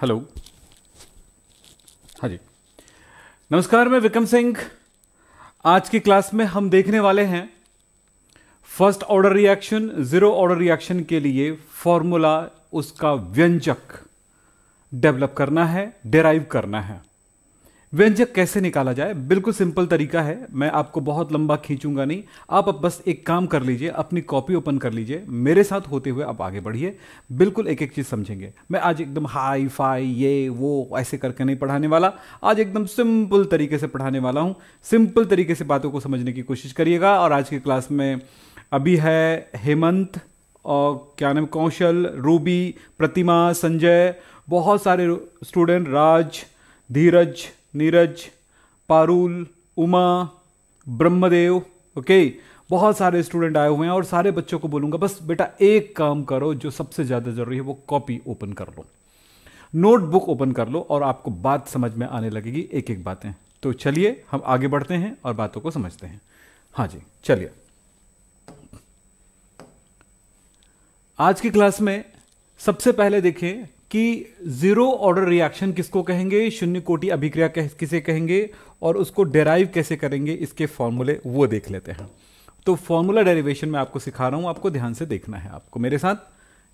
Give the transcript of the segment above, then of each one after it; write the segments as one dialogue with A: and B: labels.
A: hello हाँ जी नमस्कार मैं विक्रम सिंह आज की क्लास में हम देखने वाले हैं first order reaction zero order reaction के लिए फॉर्मूला उसका व्यंजक डेवलप करना है डेराइव करना है व्यंजक कैसे निकाला जाए बिल्कुल सिंपल तरीका है मैं आपको बहुत लंबा खींचूंगा नहीं आप अब बस एक काम कर लीजिए अपनी कॉपी ओपन कर लीजिए मेरे साथ होते हुए आप आगे बढ़िए बिल्कुल एक एक चीज़ समझेंगे मैं आज एकदम हाई फाई ये वो ऐसे करके नहीं पढ़ाने वाला आज एकदम सिंपल तरीके से पढ़ाने वाला हूँ सिंपल तरीके से बातों को समझने की कोशिश करिएगा और आज की क्लास में अभी है हेमंत और क्या नाम कौशल रूबी प्रतिमा संजय बहुत सारे स्टूडेंट राज धीरज नीरज पारुल उमा ब्रह्मदेव ओके बहुत सारे स्टूडेंट आए हुए हैं और सारे बच्चों को बोलूंगा बस बेटा एक काम करो जो सबसे ज़्यादा ज़रूरी है वो कॉपी ओपन कर लो नोटबुक ओपन कर लो और आपको बात समझ में आने लगेगी एक एक बातें तो चलिए हम आगे बढ़ते हैं और बातों को समझते हैं हाँ जी चलिए आज की क्लास में सबसे पहले देखें कि ज़ीरो ऑर्डर रिएक्शन किसको कहेंगे शून्य कोटि अभिक्रिया किसे कहेंगे और उसको डेराइव कैसे करेंगे इसके फॉर्मूले वो देख लेते हैं तो फॉर्मूला डेरिवेशन मैं आपको सिखा रहा हूं आपको ध्यान से देखना है आपको मेरे साथ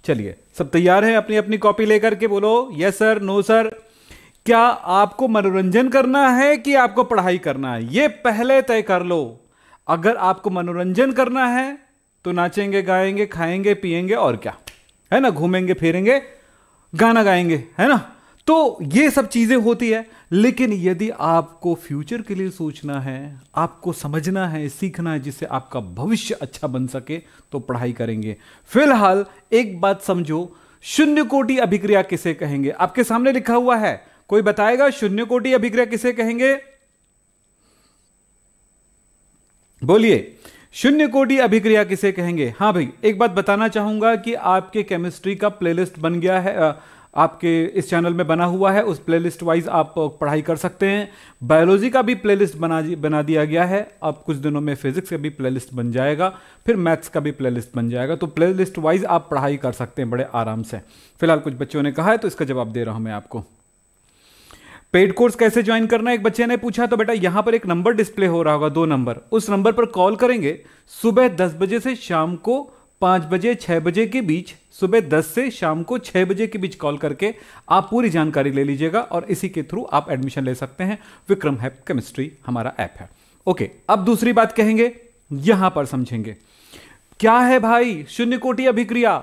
A: चलिए सब तैयार है अपनी अपनी कॉपी लेकर के बोलो यस सर नो सर क्या आपको मनोरंजन करना है कि आपको पढ़ाई करना है ये पहले तय कर लो अगर आपको मनोरंजन करना है तो नाचेंगे गाएंगे खाएंगे पिएंगे और क्या है ना घूमेंगे फिरेंगे गाना गाएंगे है ना तो ये सब चीज़ें होती है लेकिन यदि आपको फ्यूचर के लिए सोचना है आपको समझना है सीखना है जिससे आपका भविष्य अच्छा बन सके तो पढ़ाई करेंगे फिलहाल एक बात समझो शून्य कोटि अभिक्रिया किसे कहेंगे आपके सामने लिखा हुआ है कोई बताएगा शून्य कोटि अभिक्रिया किसे कहेंगे बोलिए शून्य कोटि अभिक्रिया किसे कहेंगे हाँ भाई एक बात बताना चाहूंगा कि आपके केमिस्ट्री का प्लेलिस्ट बन गया है आपके इस चैनल में बना हुआ है उस प्लेलिस्ट वाइज आप पढ़ाई कर सकते हैं बायोलॉजी का भी प्लेलिस्ट बना बना दिया गया है अब कुछ दिनों में फिजिक्स का भी प्लेलिस्ट बन जाएगा फिर मैथ्स का भी प्लेलिस्ट बन जाएगा तो प्लेलिस्ट वाइज आप पढ़ाई कर सकते हैं बड़े आराम से फिलहाल कुछ बच्चों ने कहा है तो इसका जवाब दे रहा हूँ मैं आपको पेड कोर्स कैसे ज्वाइन करना एक बच्चे ने पूछा तो बेटा यहां पर एक नंबर डिस्प्ले हो रहा होगा दो नंबर उस नंबर पर कॉल करेंगे सुबह दस बजे से शाम को पांच बजे छह बजे के बीच सुबह दस से शाम को छह बजे के बीच कॉल करके आप पूरी जानकारी ले लीजिएगा और इसी के थ्रू आप एडमिशन ले सकते हैं विक्रम हैप केमिस्ट्री हमारा ऐप है ओके अब दूसरी बात कहेंगे यहां पर समझेंगे क्या है भाई शून्य कोटि अभिक्रिया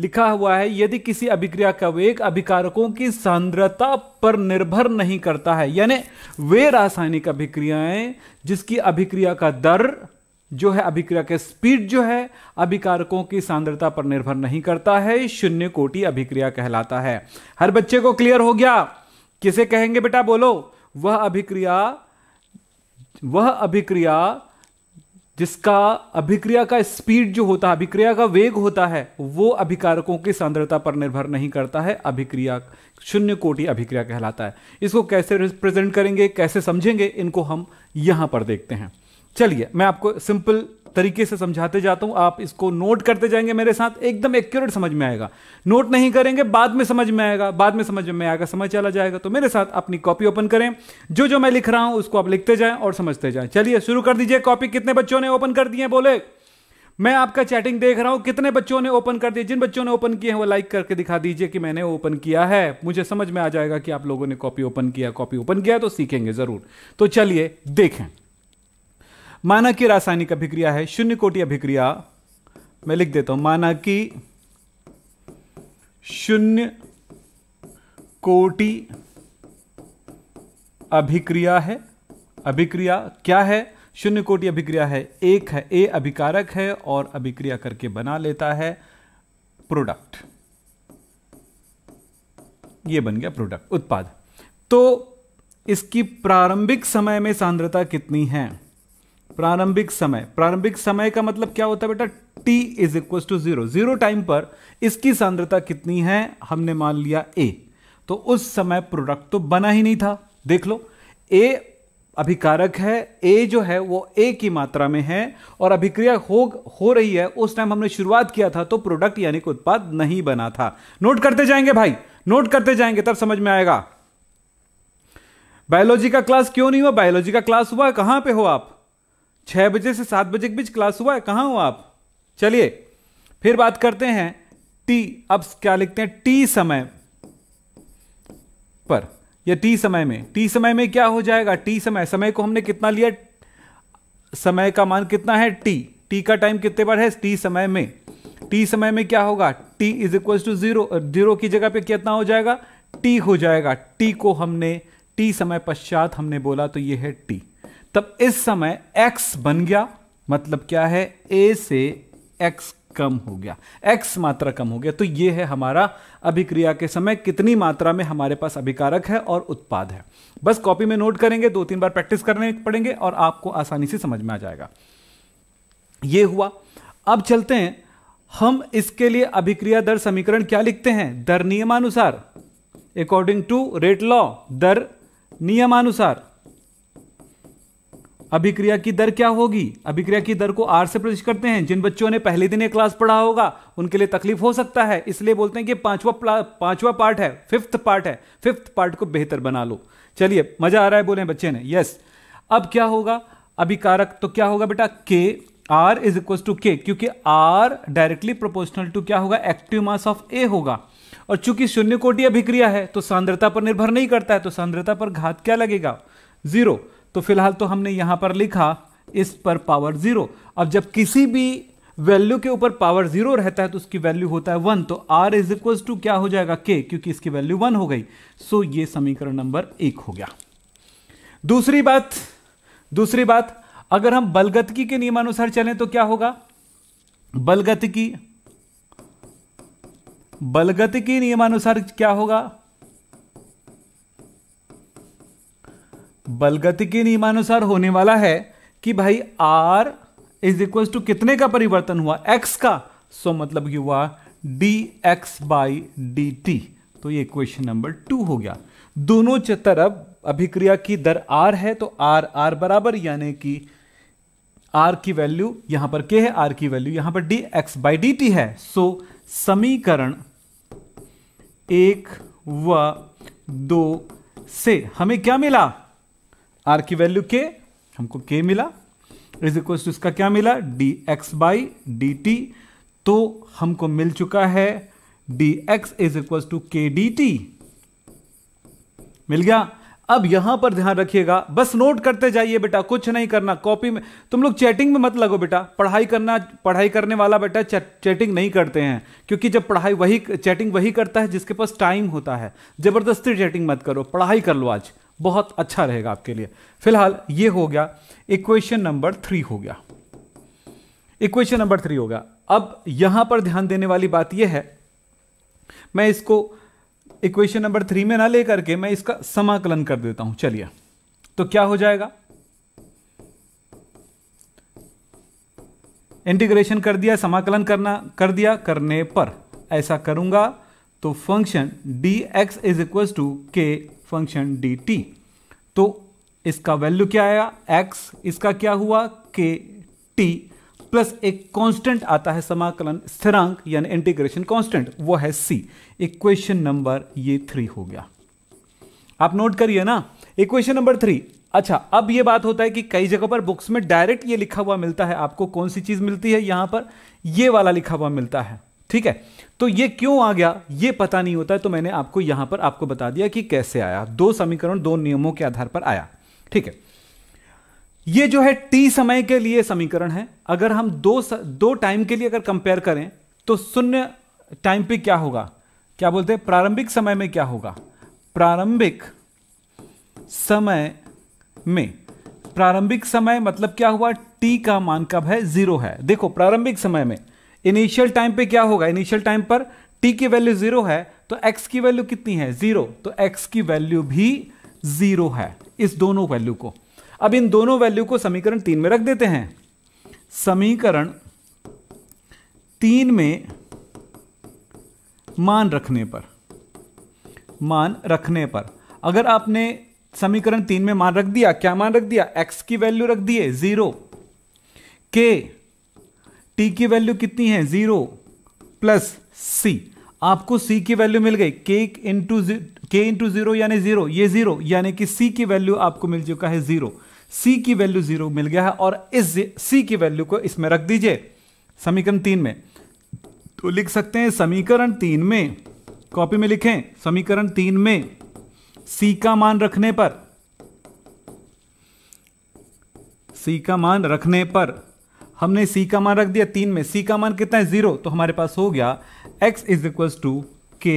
A: लिखा हुआ है यदि किसी अभिक्रिया का वेग अभिकारकों की सांद्रता पर निर्भर नहीं करता है यानी वे रासायनिक अभिक्रियाएं जिसकी अभिक्रिया का दर जो है अभिक्रिया के स्पीड जो है अभिकारकों की सांद्रता पर निर्भर नहीं करता है शून्य कोटि अभिक्रिया कहलाता है हर बच्चे को क्लियर हो गया किसे कहेंगे बेटा बोलो वह अभिक्रिया वह अभिक्रिया जिसका अभिक्रिया का स्पीड जो होता है अभिक्रिया का वेग होता है वो अभिकारकों की सांद्रता पर निर्भर नहीं करता है अभिक्रिया शून्य कोटि अभिक्रिया कहलाता है इसको कैसे रिप्रेजेंट करेंगे कैसे समझेंगे इनको हम यहां पर देखते हैं चलिए मैं आपको सिंपल तरीके से समझाते जाता हूं आप इसको नोट करते जाएंगे मेरे साथ एकदम एक्यूरेट समझ में आएगा नोट नहीं करेंगे बाद में समझ में आएगा बाद में समझ में आएगा समझ चला जाएगा तो मेरे साथ अपनी कॉपी ओपन करें जो जो मैं लिख रहा हूँ उसको आप लिखते जाएं और समझते जाएं चलिए शुरू कर दीजिए कॉपी कितने बच्चों ने ओपन कर दिए बोले मैं आपका चैटिंग देख रहा हूं कितने बच्चों ने ओपन कर दिए जिन बच्चों ने ओपन किए हैं वो लाइक करके दिखा दीजिए कि मैंने ओपन किया है मुझे समझ में आ जाएगा कि आप लोगों ने कॉपी ओपन किया कॉपी ओपन किया तो सीखेंगे जरूर तो चलिए देखें माना की रासायनिक अभिक्रिया है शून्य कोटि अभिक्रिया मैं लिख देता हूं माना की शून्य कोटि अभिक्रिया है अभिक्रिया क्या है शून्य कोटि अभिक्रिया है एक है ए अभिकारक है और अभिक्रिया करके बना लेता है प्रोडक्ट ये बन गया प्रोडक्ट उत्पाद तो इसकी प्रारंभिक समय में सांद्रता कितनी है प्रारंभिक समय प्रारंभिक समय का मतलब क्या होता है बेटा t is equal to zero zero time पर इसकी सांद्रता कितनी है हमने मान लिया a तो उस समय प्रोडक्ट तो बना ही नहीं था देख लो a अभिकारक है a जो है वो a की मात्रा में है और अभिक्रिया हो हो रही है उस टाइम हमने शुरुआत किया था तो प्रोडक्ट यानी कि उत्पाद नहीं बना था नोट करते जाएंगे भाई नोट करते जाएंगे तब समझ में आएगा बायोलॉजी का क्लास क्यों नहीं हुआ बायोलॉजी का क्लास हुआ कहां पे हो आप छह बजे से सात बजे के बीच क्लास हुआ है कहां हो आप चलिए फिर बात करते हैं टी अब क्या लिखते हैं टी समय पर या टी समय में टी समय में क्या हो जाएगा टी समय समय को हमने कितना लिया समय का मान कितना है टी टी का टाइम कितने बार है टी समय में टी समय में क्या होगा T is equal to zero zero की जगह पे कितना हो जाएगा टी हो जाएगा टी को हमने टी समय पश्चात हमने बोला तो ये है टी तब इस समय x बन गया मतलब क्या है a से x कम हो गया x मात्रा कम हो गया तो ये है हमारा अभिक्रिया के समय कितनी मात्रा में हमारे पास अभिकारक है और उत्पाद है बस कॉपी में नोट करेंगे दो तीन बार प्रैक्टिस करने पड़ेंगे और आपको आसानी से समझ में आ जाएगा ये हुआ अब चलते हैं हम इसके लिए अभिक्रिया दर समीकरण क्या लिखते हैं दर नियमानुसार अकॉर्डिंग टू रेट लॉ दर नियमानुसार अभिक्रिया की दर क्या होगी अभिक्रिया की दर को आर से प्रदर्शित करते हैं जिन बच्चों ने पहले दिन ये क्लास पढ़ा होगा उनके लिए तकलीफ हो सकता है इसलिए बोलते हैं कि पांचवा पांचवा पार्ट है फिफ्थ पार्ट है फिफ्थ पार्ट को बेहतर बना लो चलिए मजा आ रहा है बोले बच्चे ने यस अब क्या होगा अभिकारक तो क्या होगा बेटा के आर इज इक्वल टू के क्योंकि आर डायरेक्टली प्रोपोर्शनल टू क्या होगा एक्टिव मास ऑफ ए होगा और चूंकि शून्य कोटि अभिक्रिया है तो सांद्रता पर निर्भर नहीं करता है तो सांद्रता पर घात क्या लगेगा जीरो तो फिलहाल तो हमने यहां पर लिखा इस पर पावर ज़ीरो अब जब किसी भी वैल्यू के ऊपर पावर जीरो रहता है तो उसकी वैल्यू होता है वन तो आर इज इक्वल टू क्या हो जाएगा के क्योंकि इसकी वैल्यू वन हो गई सो so, ये समीकरण नंबर एक हो गया दूसरी बात दूसरी बात अगर हम बलगतकी के नियमानुसार चलें तो क्या होगा बलगतकी बलगतकी नियमानुसार क्या होगा बलगति के नियमानुसार होने वाला है कि भाई आर इज इक्वल टू कितने का परिवर्तन हुआ एक्स का सो मतलब कि हुआ D X by D T तो ये क्वेश्चन नंबर टू हो गया दोनों तरफ अभिक्रिया की दर आर है तो आर आर बराबर यानी कि आर की वैल्यू यहां पर के है आर की वैल्यू यहां पर D X by D T है सो समीकरण एक व दो से हमें क्या मिला आर की वैल्यू के हमको के मिला इज इक्वल टू इसका क्या मिला D X by D T तो हमको मिल चुका है D X is equal to K D T मिल गया अब यहां पर ध्यान रखिएगा बस नोट करते जाइए बेटा कुछ नहीं करना कॉपी में तुम लोग चैटिंग में मत लगो बेटा पढ़ाई करना पढ़ाई करने वाला बेटा चैटिंग नहीं करते हैं क्योंकि जब पढ़ाई वही चैटिंग वही करता है जिसके पास टाइम होता है जबरदस्ती चैटिंग मत करो पढ़ाई कर लो आज बहुत अच्छा रहेगा आपके लिए फिलहाल ये हो गया इक्वेशन नंबर थ्री हो गया इक्वेशन नंबर थ्री हो गया अब यहां पर ध्यान देने वाली बात यह है मैं इसको इक्वेशन नंबर थ्री में ना लेकर के मैं इसका समाकलन कर देता हूं चलिए तो क्या हो जाएगा इंटीग्रेशन कर दिया समाकलन करना कर दिया करने पर ऐसा करूंगा तो function D X is equal to K function D T तो इसका वैल्यू क्या आया एक्स इसका क्या हुआ के टी प्लस एक कांस्टेंट आता है समाकलन स्थिरांक यानी इंटीग्रेशन कांस्टेंट वो है सी इक्वेशन नंबर ये थ्री हो गया आप नोट करिए ना इक्वेशन नंबर थ्री अच्छा अब ये बात होता है कि कई जगह पर बुक्स में डायरेक्ट ये लिखा हुआ मिलता है आपको कौन सी चीज मिलती है यहां पर ये वाला लिखा हुआ मिलता है ठीक है तो ये क्यों आ गया ये पता नहीं होता है तो मैंने आपको यहां पर आपको बता दिया कि कैसे आया दो समीकरण दो नियमों के आधार पर आया ठीक है ये जो है टी समय के लिए समीकरण है अगर हम दो स, दो टाइम के लिए अगर कंपेयर करें तो शून्य टाइम पे क्या होगा क्या बोलते हैं प्रारंभिक समय में क्या होगा प्रारंभिक समय में प्रारंभिक समय मतलब क्या हुआ टी का मान कब है जीरो है देखो प्रारंभिक समय में इनिशियल टाइम पे क्या होगा इनिशियल टाइम पर टी की वैल्यू जीरो है तो एक्स की वैल्यू कितनी है जीरो तो एक्स की वैल्यू भी जीरो है इस दोनों वैल्यू को अब इन दोनों वैल्यू को समीकरण तीन में रख देते हैं समीकरण तीन में मान रखने पर मान रखने पर अगर आपने समीकरण तीन में मान रख दिया क्या मान रख दिया एक्स की वैल्यू रख दिए जीरो के टी की वैल्यू कितनी है जीरो प्लस सी आपको सी की वैल्यू मिल गई K into K into zero यानी जीरो ये जीरो यानी कि सी की वैल्यू आपको मिल चुका है जीरो सी की वैल्यू जीरो मिल गया है और इस सी की वैल्यू को इसमें रख दीजिए समीकरण तीन में तो लिख सकते हैं समीकरण तीन में कॉपी में लिखें समीकरण तीन में सी का मान रखने पर सी का मान रखने पर हमने सी का मान रख दिया तीन में सी का मान कितना है जीरो तो हमारे पास हो गया एक्स इज इक्वल्स टू के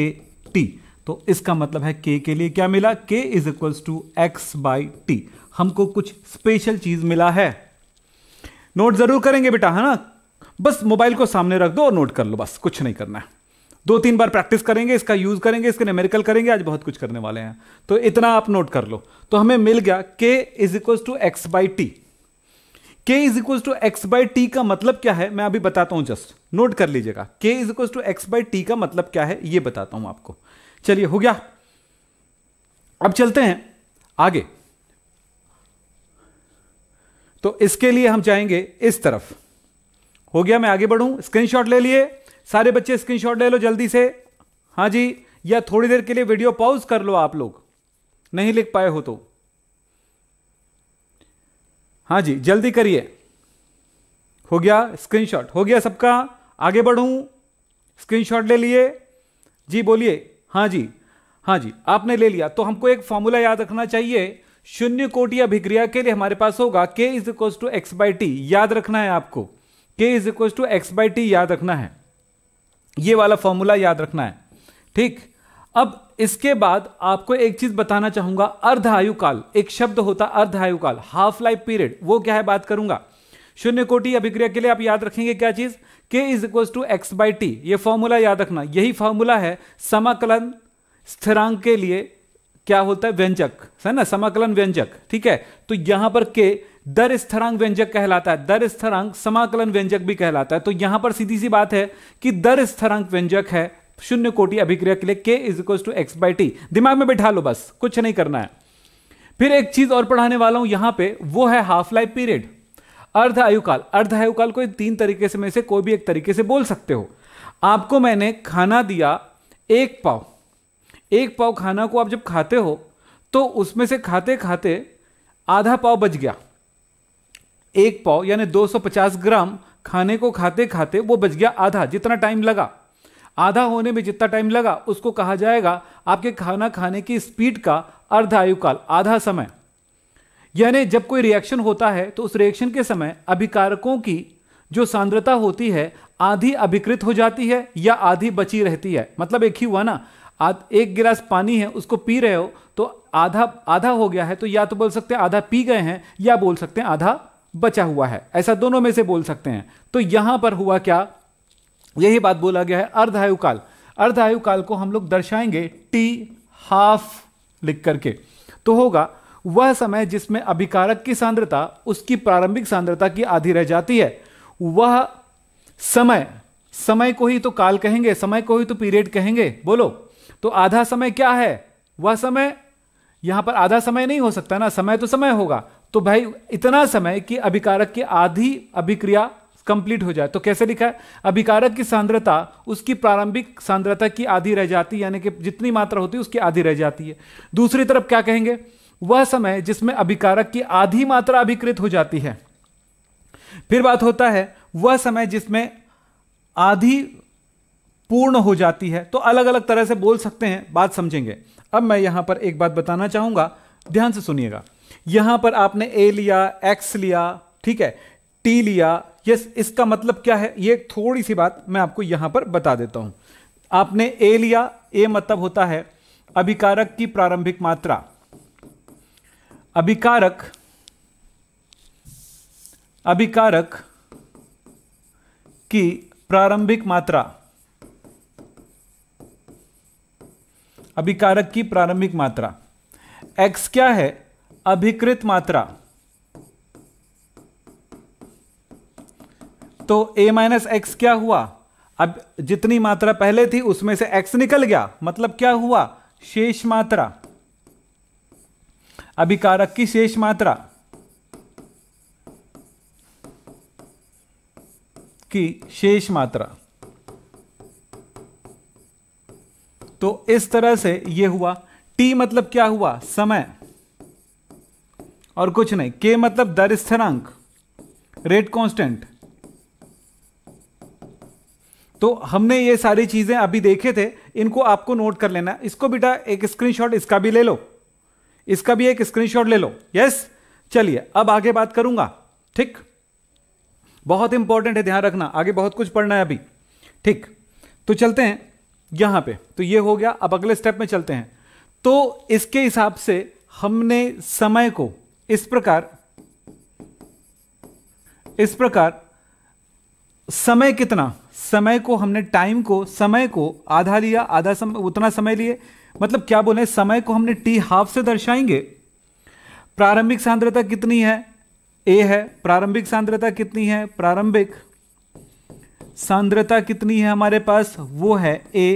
A: टी तो इसका मतलब है के के लिए क्या मिला K is equals to x by T हमको कुछ स्पेशल चीज मिला है नोट जरूर करेंगे बेटा है ना बस मोबाइल को सामने रख दो और नोट कर लो बस कुछ नहीं करना है दो तीन बार प्रैक्टिस करेंगे इसका यूज करेंगे इसके न्यूमेरिकल करेंगे आज बहुत कुछ करने वाले हैं तो इतना आप नोट कर लो तो हमें मिल गया के is equals to x by T K is equal to x by T का मतलब क्या है मैं अभी बताता हूं जस्ट नोट कर लीजिएगा K is equal to x by T का मतलब क्या है ये बताता हूं आपको चलिए हो गया अब चलते हैं आगे तो इसके लिए हम जाएंगे इस तरफ हो गया मैं आगे बढ़ूं स्क्रीनशॉट ले लिए सारे बच्चे स्क्रीनशॉट ले लो जल्दी से हाँ जी या थोड़ी देर के लिए वीडियो पॉज कर लो आप लोग नहीं लिख पाए हो तो हाँ जी जल्दी करिए हो गया स्क्रीनशॉट हो गया सबका आगे बढ़ूं स्क्रीनशॉट ले लिए जी बोलिए हाँ जी हाँ जी आपने ले लिया तो हमको एक फॉर्मूला याद रखना चाहिए शून्य कोटि अभिक्रिया के लिए हमारे पास होगा के is equal to x by T याद रखना है आपको K is equal to x by T याद रखना है ये वाला फॉर्मूला याद रखना है ठीक अब इसके बाद आपको एक चीज बताना चाहूंगा अर्ध काल एक शब्द होता अर्ध काल हाफ लाइफ पीरियड वो क्या है बात करूंगा शून्य कोटि अभिक्रिया के लिए आप याद रखेंगे क्या चीज K is equal to x by T ये फॉर्मूला याद रखना यही फॉर्मूला है समाकलन स्थिरांक के लिए क्या होता है व्यंजक है ना समाकलन व्यंजक ठीक है तो यहां पर के दर स्थरांग व्यंजक कहलाता है दर स्थरांग समाकलन व्यंजक भी कहलाता है तो यहां पर सीधी सी बात है कि दर स्थिरांक व्यंजक है शून्य कोटि अभिक्रिया के लिए K is equal to x by T दिमाग में बैठा लो बस कुछ नहीं करना है फिर एक चीज और पढ़ाने वाला हूं यहां पे वो है हाफ लाइफ पीरियड अर्ध आयुकाल अर्ध आयुकाल को तीन तरीके से में से कोई भी एक तरीके से बोल सकते हो आपको मैंने खाना दिया एक पाव एक पाव खाना को आप जब खाते हो तो उसमें से खाते खाते आधा पाव बच गया एक पाव यानी 250 ग्राम खाने को खाते खाते वो बच गया आधा जितना टाइम लगा आधा होने में जितना टाइम लगा उसको कहा जाएगा आपके खाना खाने की स्पीड का अर्ध आयुकाल आधा समय यानी जब कोई रिएक्शन होता है तो उस रिएक्शन के समय अभिकारकों की जो सांद्रता होती है आधी अभिकृत हो जाती है या आधी बची रहती है मतलब एक ही हुआ ना आध एक गिलास पानी है उसको पी रहे हो तो आधा आधा हो गया है तो या तो बोल सकते हैं आधा पी गए हैं या बोल सकते हैं आधा बचा हुआ है ऐसा दोनों में से बोल सकते हैं तो यहां पर हुआ क्या यही बात बोला गया है अर्धायु काल अर्धायु काल को हम लोग दर्शाएंगे टी हाफ लिख करके तो होगा वह समय जिसमें अभिकारक की सांद्रता उसकी प्रारंभिक सांद्रता की आधी रह जाती है वह समय समय को ही तो काल कहेंगे समय को ही तो पीरियड कहेंगे बोलो तो आधा समय क्या है वह समय यहां पर आधा समय नहीं हो सकता ना समय तो समय होगा तो भाई इतना समय कि अभिकारक की आधी अभिक्रिया कंप्लीट हो जाए तो कैसे लिखा है अभिकारक की सांद्रता उसकी प्रारंभिक सांद्रता की आधी रह जाती है यानी कि जितनी मात्रा होती है उसकी आधी रह जाती है दूसरी तरफ क्या कहेंगे वह समय जिसमें अभिकारक की आधी मात्रा अभिकृत हो जाती है फिर बात होता है वह समय जिसमें आधी पूर्ण हो जाती है तो अलग अलग तरह से बोल सकते हैं बात समझेंगे अब मैं यहां पर एक बात बताना चाहूंगा ध्यान से सुनिएगा यहां पर आपने ए लिया एक्स लिया ठीक है टी लिया यस इसका मतलब क्या है ये थोड़ी सी बात मैं आपको यहां पर बता देता हूं आपने ए लिया ए मतलब होता है अभिकारक की प्रारंभिक मात्रा अभिकारक अभिकारक की प्रारंभिक मात्रा अभिकारक की प्रारंभिक मात्रा x क्या है अभिकृत मात्रा तो a माइनस एक्स क्या हुआ अब जितनी मात्रा पहले थी उसमें से x निकल गया मतलब क्या हुआ शेष मात्रा अभिकारक की शेष मात्रा की शेष मात्रा तो इस तरह से यह हुआ टी मतलब क्या हुआ समय और कुछ नहीं के मतलब दर स्थिरांक रेट कांस्टेंट तो हमने ये सारी चीज़ें अभी देखे थे इनको आपको नोट कर लेना इसको बेटा एक स्क्रीनशॉट इसका भी ले लो इसका भी एक स्क्रीनशॉट ले लो यस चलिए अब आगे बात करूंगा ठीक बहुत इंपॉर्टेंट है ध्यान रखना आगे बहुत कुछ पढ़ना है अभी ठीक तो चलते हैं यहां पे तो ये हो गया अब अगले स्टेप में चलते हैं तो इसके हिसाब से हमने समय को इस प्रकार इस प्रकार समय कितना समय को हमने टाइम को समय को आधा लिया आधा समय उतना समय लिए मतलब क्या बोले समय को हमने टी हाफ से दर्शाएंगे प्रारंभिक सांद्रता कितनी है ए है प्रारंभिक सांद्रता कितनी है प्रारंभिक सांद्रता कितनी है हमारे पास वो है ए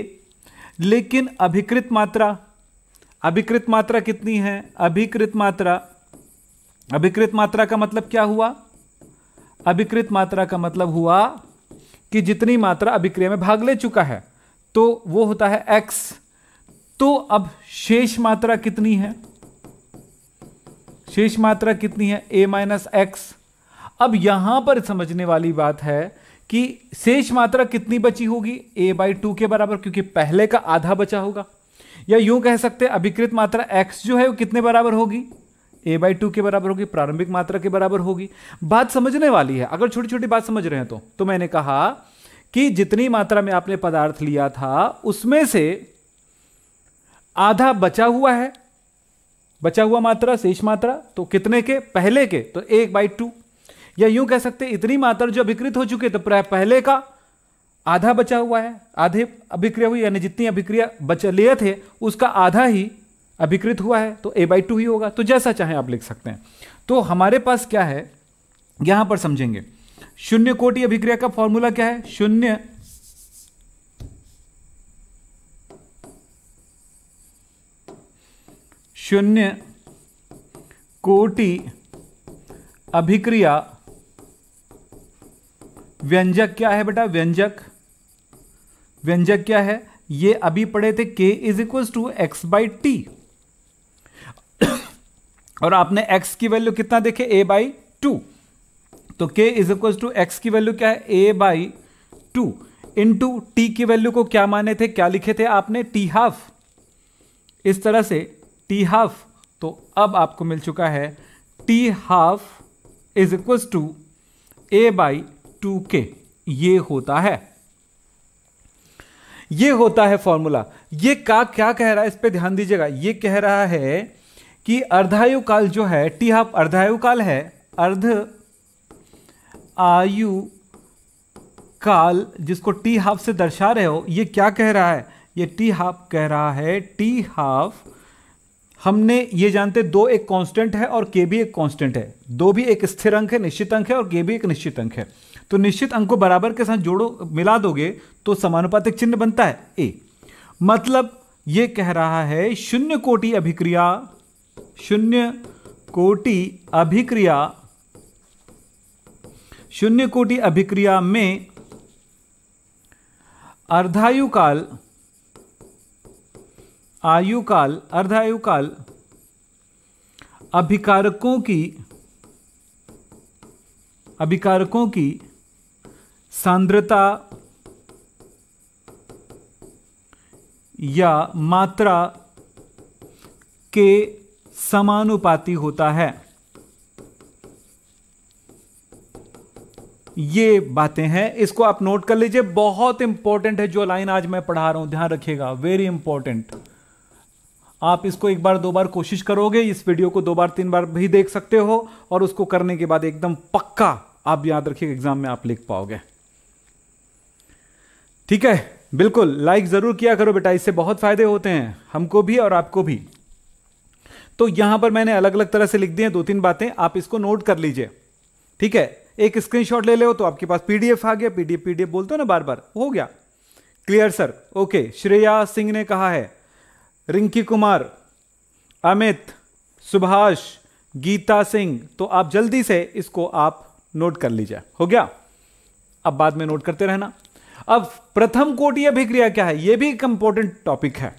A: लेकिन अभिकृत मात्रा अभिकृत मात्रा कितनी है अभिकृत मात्रा अभिकृत मात्रा का मतलब क्या हुआ अभिकृत मात्रा का मतलब हुआ कि जितनी मात्रा अभिक्रिया में भाग ले चुका है तो वो होता है एक्स तो अब शेष मात्रा कितनी है शेष मात्रा कितनी है ए माइनस एक्स अब यहां पर समझने वाली बात है कि शेष मात्रा कितनी बची होगी ए बाई टू के बराबर क्योंकि पहले का आधा बचा होगा या यूं कह सकते हैं अभिकृत मात्रा एक्स जो है वो कितने बराबर होगी ए बाई टू के बराबर होगी प्रारंभिक मात्रा के बराबर होगी बात समझने वाली है अगर छोटी छोटी बात समझ रहे हैं तो तो मैंने कहा कि जितनी मात्रा में आपने पदार्थ लिया था उसमें से आधा बचा हुआ है बचा हुआ मात्रा शेष मात्रा तो कितने के पहले के तो एक बाई टू या यूं कह सकते इतनी मात्रा जो अभिकृत हो चुकी है तो पहले का आधा बचा हुआ है आधे अभिक्रिया हुई यानी जितनी अभिक्रिया बच लिए थे उसका आधा ही अभिकृत हुआ है तो ए बाई टू ही होगा तो जैसा चाहे आप लिख सकते हैं तो हमारे पास क्या है यहां पर समझेंगे शून्य कोटि अभिक्रिया का फॉर्मूला क्या है शून्य शून्य कोटि अभिक्रिया व्यंजक क्या है बेटा व्यंजक व्यंजक क्या है ये अभी पढ़े थे k is equal to x by T और आपने x की वैल्यू कितना देखे a बाई टू तो k is equal to X की वैल्यू क्या है a by two into T की वैल्यू को क्या माने थे क्या लिखे थे आपने टी हाफ इस तरह से टी हाफ तो अब आपको मिल चुका है T half is equal to A by two K ये होता है ये होता है फॉर्मूला ये का क्या कह रहा है इस पर ध्यान दीजिएगा ये कह रहा है कि अर्धायु काल जो है टी हाफ अर्धायु काल है अर्ध आयु काल जिसको टी हाफ से दर्शा रहे हो ये क्या कह रहा है ये टी हाफ कह रहा है टी हाफ हमने ये जानते दो एक कांस्टेंट है और के भी एक कांस्टेंट है दो भी एक स्थिर अंक है निश्चित अंक है और के भी एक निश्चित अंक है तो निश्चित अंक को बराबर के साथ जोड़ो मिला दोगे तो समानुपातिक चिन्ह बनता है ए मतलब ये कह रहा है शून्य कोटि अभिक्रिया शून्य कोटि अभिक्रिया शून्य कोटि अभिक्रिया में अर्धायुकाल आयुकाल अर्धायुकाल अभिकारकों की अभिकारकों की सांद्रता या मात्रा के समानुपाती होता है ये बातें हैं इसको आप नोट कर लीजिए बहुत इंपॉर्टेंट है जो लाइन आज मैं पढ़ा रहा हूं ध्यान रखिएगा वेरी इंपॉर्टेंट आप इसको एक बार दो बार कोशिश करोगे इस वीडियो को दो बार तीन बार भी देख सकते हो और उसको करने के बाद एकदम पक्का आप याद रखिएगा एग्जाम में आप लिख पाओगे ठीक है बिल्कुल लाइक जरूर किया करो बेटा इससे बहुत फायदे होते हैं हमको भी और आपको भी तो यहां पर मैंने अलग अलग तरह से लिख दी दो तीन बातें आप इसको नोट कर लीजिए ठीक है एक स्क्रीनशॉट ले ले तो आपके पास पीडीएफ आ गया पीडीएफ पीडीएफ बोलते हो ना बार बार हो गया clear sir okay Shreya Singh ने कहा है रिंकी कुमार अमित सुभाष गीता सिंह तो आप जल्दी से इसको आप नोट कर लीजिए हो गया अब बाद में नोट करते रहना अब प्रथम कोटीय अभिक्रिया क्या है यह भी एक इंपॉर्टेंट टॉपिक है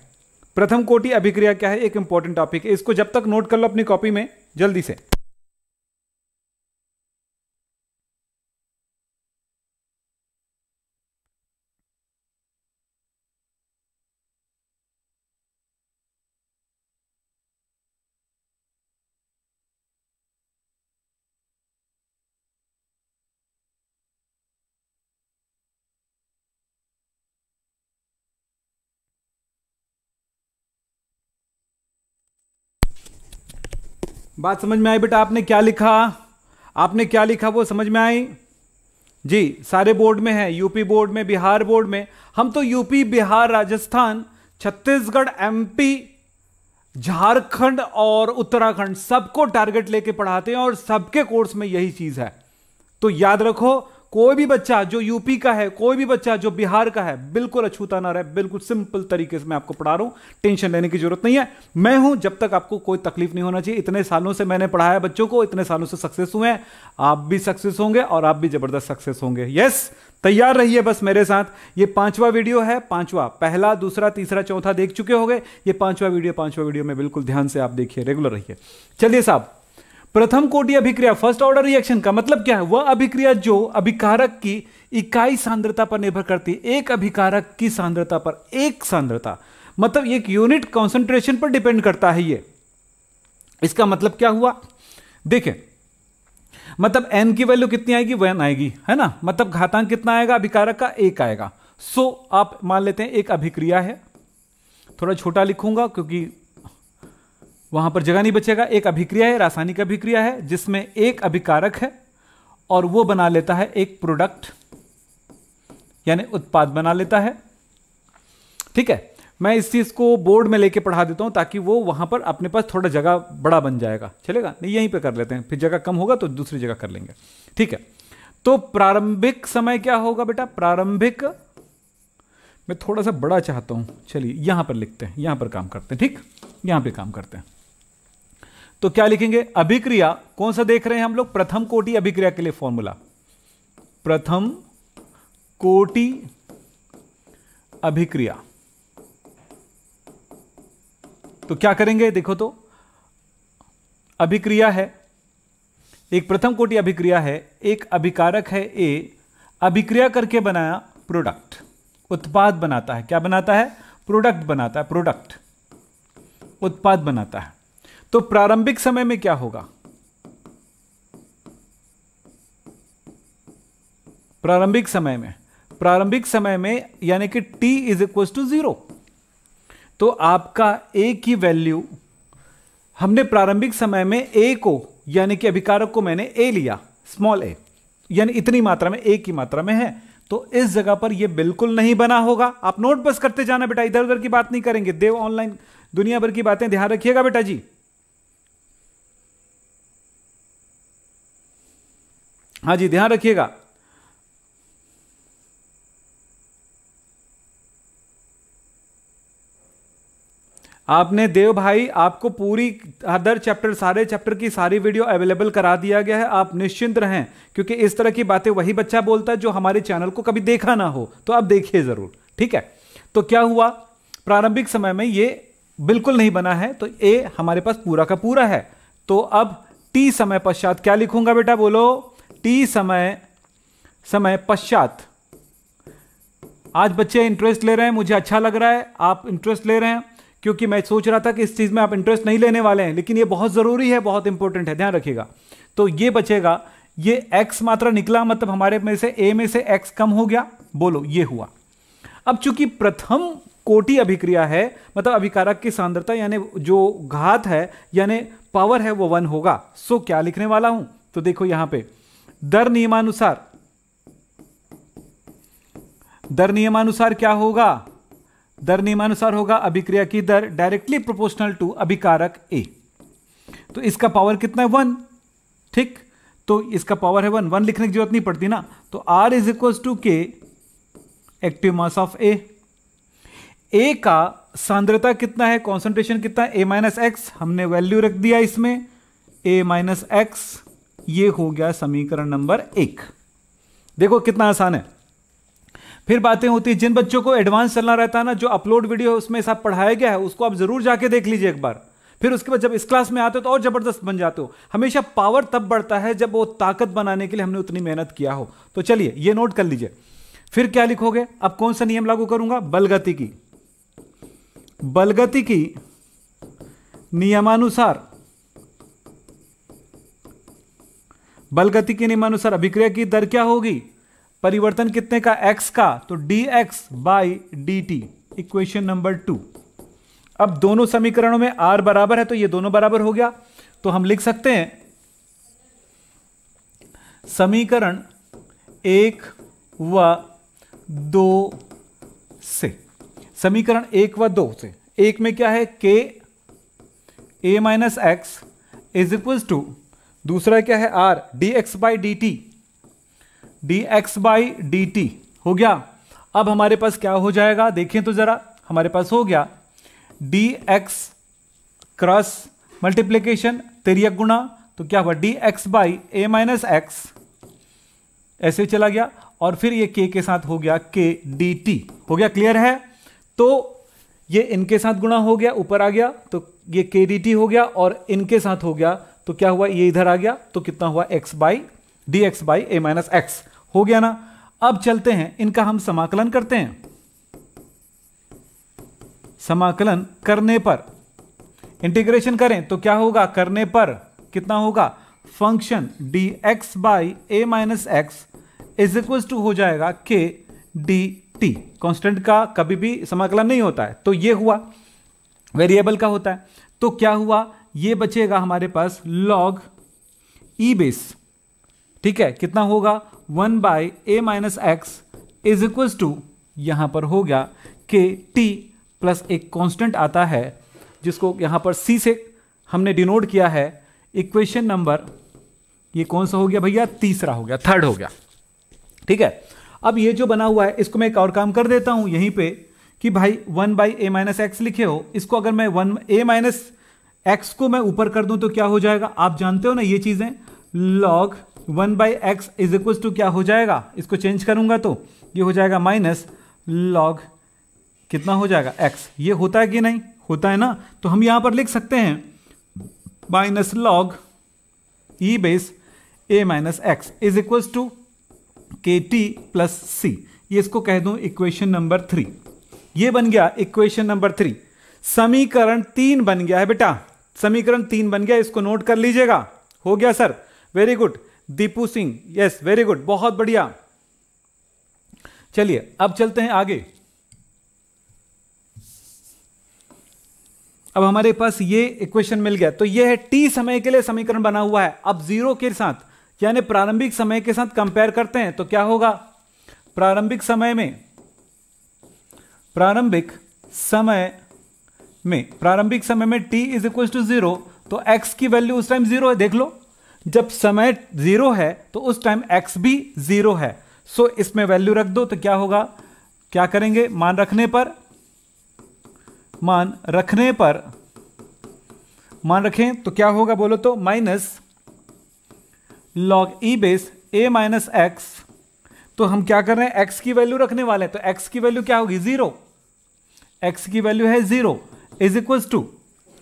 A: प्रथम कोटि अभिक्रिया क्या है एक इंपॉर्टेंट टॉपिक है इसको जब तक नोट कर लो अपनी कॉपी में जल्दी से बात समझ में आई बेटा आपने क्या लिखा आपने क्या लिखा वो समझ में आई जी सारे बोर्ड में है यूपी बोर्ड में बिहार बोर्ड में हम तो यूपी बिहार राजस्थान छत्तीसगढ़ एमपी झारखंड और उत्तराखंड सबको टारगेट लेके पढ़ाते हैं और सबके कोर्स में यही चीज है तो याद रखो कोई भी बच्चा जो यूपी का है कोई भी बच्चा जो बिहार का है बिल्कुल अछूता ना रहे बिल्कुल सिंपल तरीके से मैं आपको पढ़ा रहा हूं टेंशन लेने की जरूरत नहीं है मैं हूं जब तक आपको कोई तकलीफ नहीं होना चाहिए इतने सालों से मैंने पढ़ाया बच्चों को इतने सालों से सक्सेस हुए हैं आप भी सक्सेस होंगे और आप भी जबरदस्त सक्सेस होंगे यस तैयार रहिए बस मेरे साथ ये पांचवा वीडियो है पांचवा पहला दूसरा तीसरा चौथा देख चुके होंगे ये पांचवा वीडियो पांचवा वीडियो में बिल्कुल ध्यान से आप देखिए रेगुलर रहिए चलिए साहब प्रथम कोटि अभिक्रिया फर्स्ट ऑर्डर रिएक्शन का मतलब क्या है वह अभिक्रिया जो अभिकारक की इकाई सांद्रता पर निर्भर करती है एक अभिकारक की सांद्रता पर एक सांद्रता मतलब एक यूनिट कॉन्सेंट्रेशन पर डिपेंड करता है ये इसका मतलब क्या हुआ देखें मतलब एन की वैल्यू कितनी आएगी वन आएगी है ना मतलब घातांक कितना आएगा अभिकारक का एक आएगा सो so, आप मान लेते हैं एक अभिक्रिया है थोड़ा छोटा लिखूंगा क्योंकि वहां पर जगह नहीं बचेगा एक अभिक्रिया है रासायनिक अभिक्रिया है जिसमें एक अभिकारक है और वो बना लेता है एक प्रोडक्ट यानी उत्पाद बना लेता है ठीक है मैं इस चीज को बोर्ड में लेके पढ़ा देता हूं ताकि वो वहां पर अपने पास थोड़ा जगह बड़ा बन जाएगा चलेगा नहीं यहीं पे कर लेते हैं फिर जगह कम होगा तो दूसरी जगह कर लेंगे ठीक है तो प्रारंभिक समय क्या होगा बेटा प्रारंभिक मैं थोड़ा सा बड़ा चाहता हूं चलिए यहां पर लिखते हैं यहां पर काम करते हैं ठीक यहां पर काम करते हैं तो क्या लिखेंगे अभिक्रिया कौन सा देख रहे हैं हम लोग प्रथम कोटि अभिक्रिया के लिए फॉर्मूला प्रथम कोटि अभिक्रिया तो क्या करेंगे देखो तो अभिक्रिया है एक प्रथम कोटि अभिक्रिया है एक अभिकारक है ए अभिक्रिया करके बनाया प्रोडक्ट उत्पाद बनाता है क्या बनाता है प्रोडक्ट बनाता है प्रोडक्ट उत्पाद बनाता है तो प्रारंभिक समय में क्या होगा प्रारंभिक समय में प्रारंभिक समय में यानी कि t is equal to zero तो आपका a की वैल्यू हमने प्रारंभिक समय में a को यानी कि अभिकारक को मैंने a लिया स्मॉल a यानी इतनी मात्रा में a की मात्रा में है तो इस जगह पर यह बिल्कुल नहीं बना होगा आप नोट बस करते जाना बेटा इधर उधर की बात नहीं करेंगे देव ऑनलाइन दुनिया भर की बातें ध्यान रखिएगा बेटा जी हाँ जी ध्यान रखिएगा आपने देव भाई आपको पूरी अदर चैप्टर सारे चैप्टर की सारी वीडियो अवेलेबल करा दिया गया है आप निश्चिंत रहें क्योंकि इस तरह की बातें वही बच्चा बोलता है जो हमारे चैनल को कभी देखा ना हो तो आप देखिए ज़रूर ठीक है तो क्या हुआ प्रारंभिक समय में ये बिल्कुल नहीं बना है तो ए हमारे पास पूरा का पूरा है तो अब टी समय पश्चात क्या लिखूंगा बेटा बोलो टी समय समय पश्चात आज बच्चे इंटरेस्ट ले रहे हैं मुझे अच्छा लग रहा है आप इंटरेस्ट ले रहे हैं क्योंकि मैं सोच रहा था कि इस चीज़ में आप इंटरेस्ट नहीं लेने वाले हैं लेकिन ये बहुत ज़रूरी है बहुत इंपॉर्टेंट है ध्यान रखिएगा तो ये बचेगा ये एक्स मात्रा निकला मतलब हमारे में से ए में से एक्स कम हो गया बोलो ये हुआ अब चूंकि प्रथम कोटि अभिक्रिया है मतलब अभिकारक की सांद्रता यानी जो घात है यानी पावर है वो वन होगा सो क्या लिखने वाला हूं तो देखो यहां पर दर नियमानुसार दर नियमानुसार क्या होगा दर नियमानुसार होगा अभिक्रिया की दर डायरेक्टली प्रोपोर्शनल टू अभिकारक ए तो इसका पावर कितना है वन ठीक तो इसका पावर है वन वन लिखने की जरूरत नहीं पड़ती ना तो R is equal to K active mass of A A का सांद्रता कितना है कॉन्सेंट्रेशन कितना है ए माइनस एक्स हमने वैल्यू रख दिया इसमें ए माइनस एक्स ये हो गया समीकरण नंबर एक देखो कितना आसान है फिर बातें होती है जिन बच्चों को एडवांस चलना रहता है ना जो अपलोड वीडियो उसमें सब पढ़ाया गया है उसको आप जरूर जाके देख लीजिए एक बार फिर उसके बाद जब इस क्लास में आते हो तो और जबरदस्त बन जाते हो हमेशा पावर तब बढ़ता है जब वो ताकत बनाने के लिए हमने उतनी मेहनत किया हो तो चलिए ये नोट कर लीजिए फिर क्या लिखोगे अब कौन सा नियम लागू करूंगा बलगति की बलगति की नियमानुसार बल गति के नियमानुसार अभिक्रिया की दर क्या होगी परिवर्तन कितने का एक्स का तो D X by D T equation number two अब दोनों समीकरणों में आर बराबर है तो ये दोनों बराबर हो गया तो हम लिख सकते हैं समीकरण एक व दो से समीकरण एक व दो से एक में क्या है K A minus x is equal to दूसरा क्या है R D X by D T D X by D T हो गया अब हमारे पास क्या हो जाएगा देखें तो ज़रा हमारे पास हो गया डी एक्स क्रॉस मल्टीप्लीकेशन तिरक गुणा तो क्या हुआ D X by A minus X ऐसे चला गया और फिर ये के के साथ हो गया के डी टी हो गया क्लियर है तो ये इनके साथ गुणा हो गया ऊपर आ गया तो ये के डी टी हो गया और इनके साथ हो गया तो क्या हुआ ये इधर आ गया तो कितना हुआ X by D X by A minus x हो गया ना अब चलते हैं इनका हम समाकलन करते हैं समाकलन करने पर इंटीग्रेशन करें तो क्या होगा करने पर कितना होगा function D X by A minus x is equal to हो जाएगा के डी टी कॉन्स्टेंट का कभी भी समाकलन नहीं होता है तो ये हुआ वेरिएबल का होता है तो क्या हुआ ये बचेगा हमारे पास लॉग ई बेस ठीक है कितना होगा one by A minus x is equals to यहां पर हो गया के टी प्लस एक कांस्टेंट आता है जिसको यहां पर सी से हमने डिनोट किया है इक्वेशन नंबर ये कौन सा हो गया भैया तीसरा हो गया थर्ड हो गया ठीक है अब ये जो बना हुआ है इसको मैं एक और काम कर देता हूं यहीं पे कि भाई one by A minus X लिखे हो इसको अगर मैं वन ए माइनस एक्स को मैं ऊपर कर दूं तो क्या हो जाएगा आप जानते हो ना ये चीजें log one by X is equal to क्या हो जाएगा इसको चेंज करूंगा तो ये हो जाएगा माइनस लॉग कितना हो जाएगा एक्स ये होता है कि नहीं होता है ना तो हम यहां पर लिख सकते हैं minus log e base a minus x is equal to के टी प्लस सी ये इसको कह दूं इक्वेशन नंबर थ्री ये बन गया इक्वेशन नंबर थ्री समीकरण तीन बन गया है बेटा समीकरण तीन बन गया इसको नोट कर लीजिएगा हो गया sir very good Deepu Singh yes very good बहुत बढ़िया चलिए अब चलते हैं आगे अब हमारे पास ये इक्वेशन मिल गया तो ये है टी समय के लिए समीकरण बना हुआ है अब जीरो के साथ यानी प्रारंभिक समय के साथ कंपेयर करते हैं तो क्या होगा प्रारंभिक समय में प्रारंभिक समय में प्रारंभिक समय में t is equal to zero तो एक्स की वैल्यू उस टाइम जीरो है देख लो जब समय जीरो है तो उस टाइम एक्स भी जीरो है सो so, इसमें वैल्यू रख दो तो क्या होगा क्या करेंगे मान रखने पर मान रखने पर मान रखें तो क्या होगा बोलो तो minus log e base a minus x तो हम क्या कर रहे हैं एक्स की वैल्यू रखने वाले हैं तो एक्स की वैल्यू क्या होगी जीरो एक्स की वैल्यू है जीरो इज इक्वल टू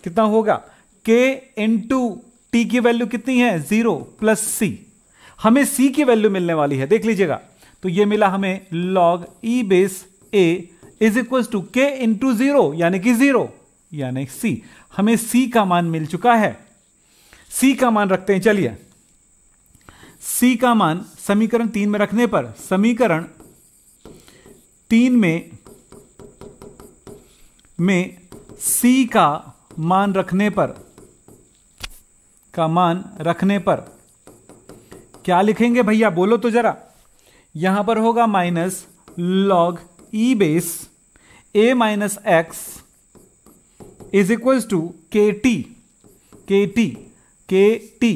A: कितना होगा के इन टू टी की वैल्यू कितनी है जीरो प्लस सी हमें सी की वैल्यू मिलने वाली है देख लीजिएगा तो ये मिला हमें log e base a is equal to k to zero यानी कि जीरो यानी सी हमें सी का मान मिल चुका है सी का मान रखते हैं चलिए सी का मान समीकरण तीन में रखने पर समीकरण तीन में में सी का मान रखने पर का मान रखने पर क्या लिखेंगे भैया बोलो तो जरा यहां पर होगा minus log e base a minus x is equals to के t k t k t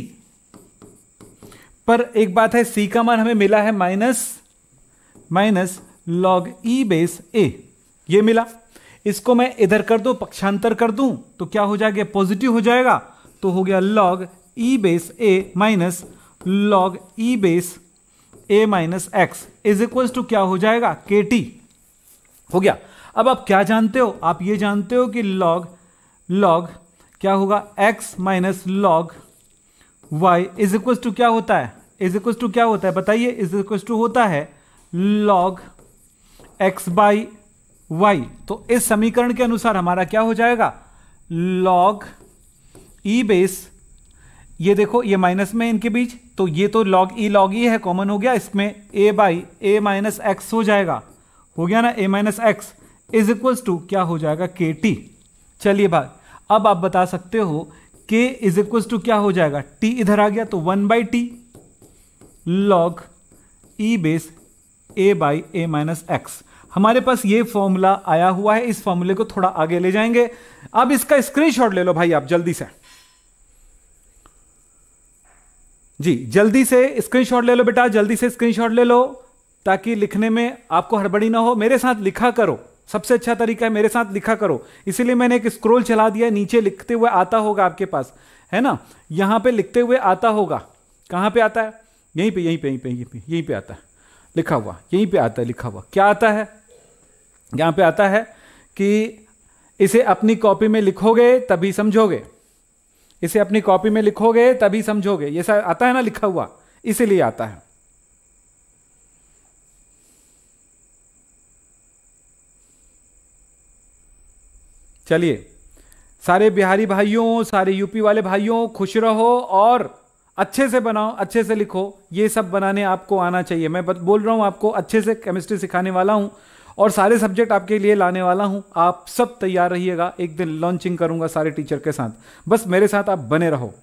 A: पर एक बात है सी का मान हमें मिला है minus minus log e base a ये मिला इसको मैं इधर कर दू पक्षांतर कर दू तो क्या हो जाएगा पॉजिटिव हो जाएगा तो हो गया log e base a minus log e base a minus x is equal to क्या हो जाएगा के टी हो गया अब आप क्या जानते हो आप ये जानते हो कि लॉग लॉग क्या होगा x minus log y is equal to क्या होता है इज इक्वल टू क्या होता है बताइए इज इक्वल टू होता है लॉग एक्स बाई वाई तो इस समीकरण के अनुसार हमारा क्या हो जाएगा लॉग ई बेस ये देखो ये माइनस में इनके बीच तो ये तो लॉग ई लॉग ई है कॉमन हो गया इसमें a by A minus x हो जाएगा हो गया ना a minus x is equals to क्या हो जाएगा के टी चलिए भाई अब आप बता सकते हो के इज इक्वल्स टू क्या हो जाएगा टी इधर आ गया तो one by t log e base a by A minus x हमारे पास ये फॉर्मूला आया हुआ है इस फॉर्मूले को थोड़ा आगे ले जाएंगे अब इसका स्क्रीनशॉट ले लो भाई आप जल्दी से जी जल्दी से स्क्रीनशॉट ले लो बेटा जल्दी से स्क्रीनशॉट ले लो ताकि लिखने में आपको हड़बड़ी ना हो मेरे साथ लिखा करो सबसे अच्छा तरीका है मेरे साथ लिखा करो इसीलिए मैंने एक स्क्रोल चला दिया नीचे लिखते हुए आता होगा आपके पास है ना यहां पे लिखते हुए आता होगा कहां पे आता है यहीं पे यहीं पे यहीं पे यहीं पे यहीं पे आता है लिखा हुआ यहीं पे आता है लिखा हुआ क्या आता है यहां पे आता है कि इसे अपनी कॉपी में लिखोगे तभी समझोगे इसे अपनी कॉपी में लिखोगे तभी समझोगे ये सब आता है ना लिखा हुआ इसीलिए आता है चलिए सारे बिहारी भाइयों सारे यूपी वाले भाइयों खुश रहो और अच्छे से बनाओ अच्छे से लिखो ये सब बनाने आपको आना चाहिए मैं बोल रहा हूं आपको अच्छे से केमिस्ट्री सिखाने वाला हूं और सारे सब्जेक्ट आपके लिए लाने वाला हूं आप सब तैयार रहिएगा एक दिन लॉन्चिंग करूंगा सारे टीचर के साथ बस मेरे साथ आप बने रहो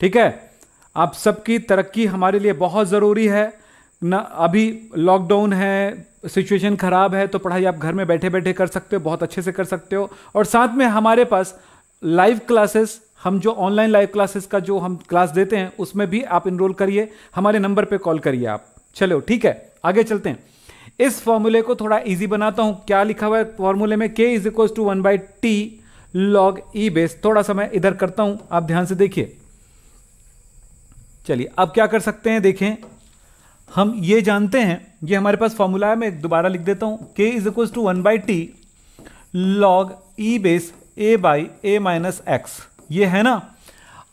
A: ठीक है आप सबकी तरक्की हमारे लिए बहुत ज़रूरी है ना अभी लॉकडाउन है सिचुएशन ख़राब है तो पढ़ाई आप घर में बैठे बैठे कर सकते हो बहुत अच्छे से कर सकते हो और साथ में हमारे पास लाइव क्लासेस हम जो ऑनलाइन लाइव क्लासेस का जो हम क्लास देते हैं उसमें भी आप इनरोल करिए हमारे नंबर पे कॉल करिए आप चलो ठीक है आगे चलते हैं इस फॉर्मूले को थोड़ा इजी बनाता हूं क्या लिखा हुआ है फॉर्मूले में k is equal to one by t log e base थोड़ा सा मैं इधर करता हूं आप ध्यान से देखिए चलिए अब क्या कर सकते हैं देखें हम ये जानते हैं ये हमारे पास फॉर्मूला है मैं दोबारा लिख देता हूं k is equal to one by t log e base a by A minus x ये है ना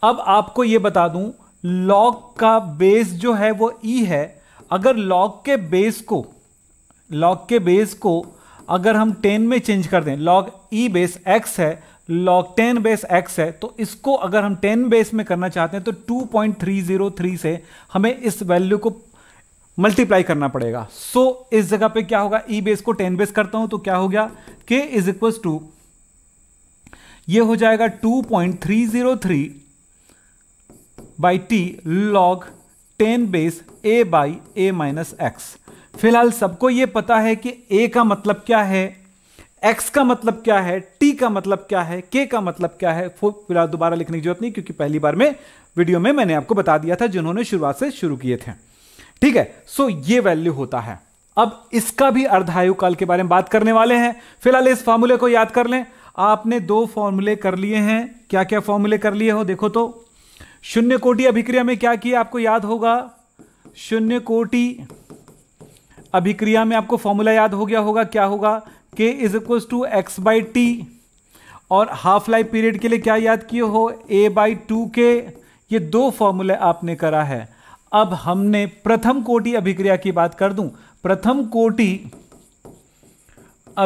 A: अब आपको ये बता दूं लॉग का बेस जो है वो ई e है अगर लॉग के बेस को लॉग के बेस को अगर हम टेन में चेंज कर दें लॉग ई बेस एक्स है लॉग टेन बेस एक्स है तो इसको अगर हम टेन बेस में करना चाहते हैं तो 2.303 से हमें इस वैल्यू को मल्टीप्लाई करना पड़ेगा सो so, इस जगह पे क्या होगा ई e बेस को टेन बेस करता हूं तो क्या हो गया के इज इक्वल टू ये हो जाएगा 2.303 point three zero three by t log ten base a by A minus x फिलहाल सबको ये पता है कि ए का मतलब क्या है एक्स का मतलब क्या है टी का मतलब क्या है के का मतलब क्या है फिलहाल दोबारा लिखने की जरूरत नहीं क्योंकि पहली बार में वीडियो में मैंने आपको बता दिया था जिन्होंने शुरुआत से शुरू किए थे ठीक है सो ये वैल्यू होता है अब इसका भी अर्धायु काल के बारे में बात करने वाले हैं फिलहाल इस फॉर्मूले को याद कर लें आपने दो फॉर्मूले कर लिए हैं क्या क्या फॉर्मूले कर लिए हो देखो तो शून्य कोटि अभिक्रिया में क्या किया आपको याद होगा शून्य कोटि अभिक्रिया में आपको फॉर्मूला याद हो गया होगा क्या होगा के is equal to x by T और हाफ लाइफ पीरियड के लिए क्या याद किए हो ए बाई टू के ये दो फॉर्मूले आपने करा है अब हमने प्रथम कोटि अभिक्रिया की बात कर दूं प्रथम कोटि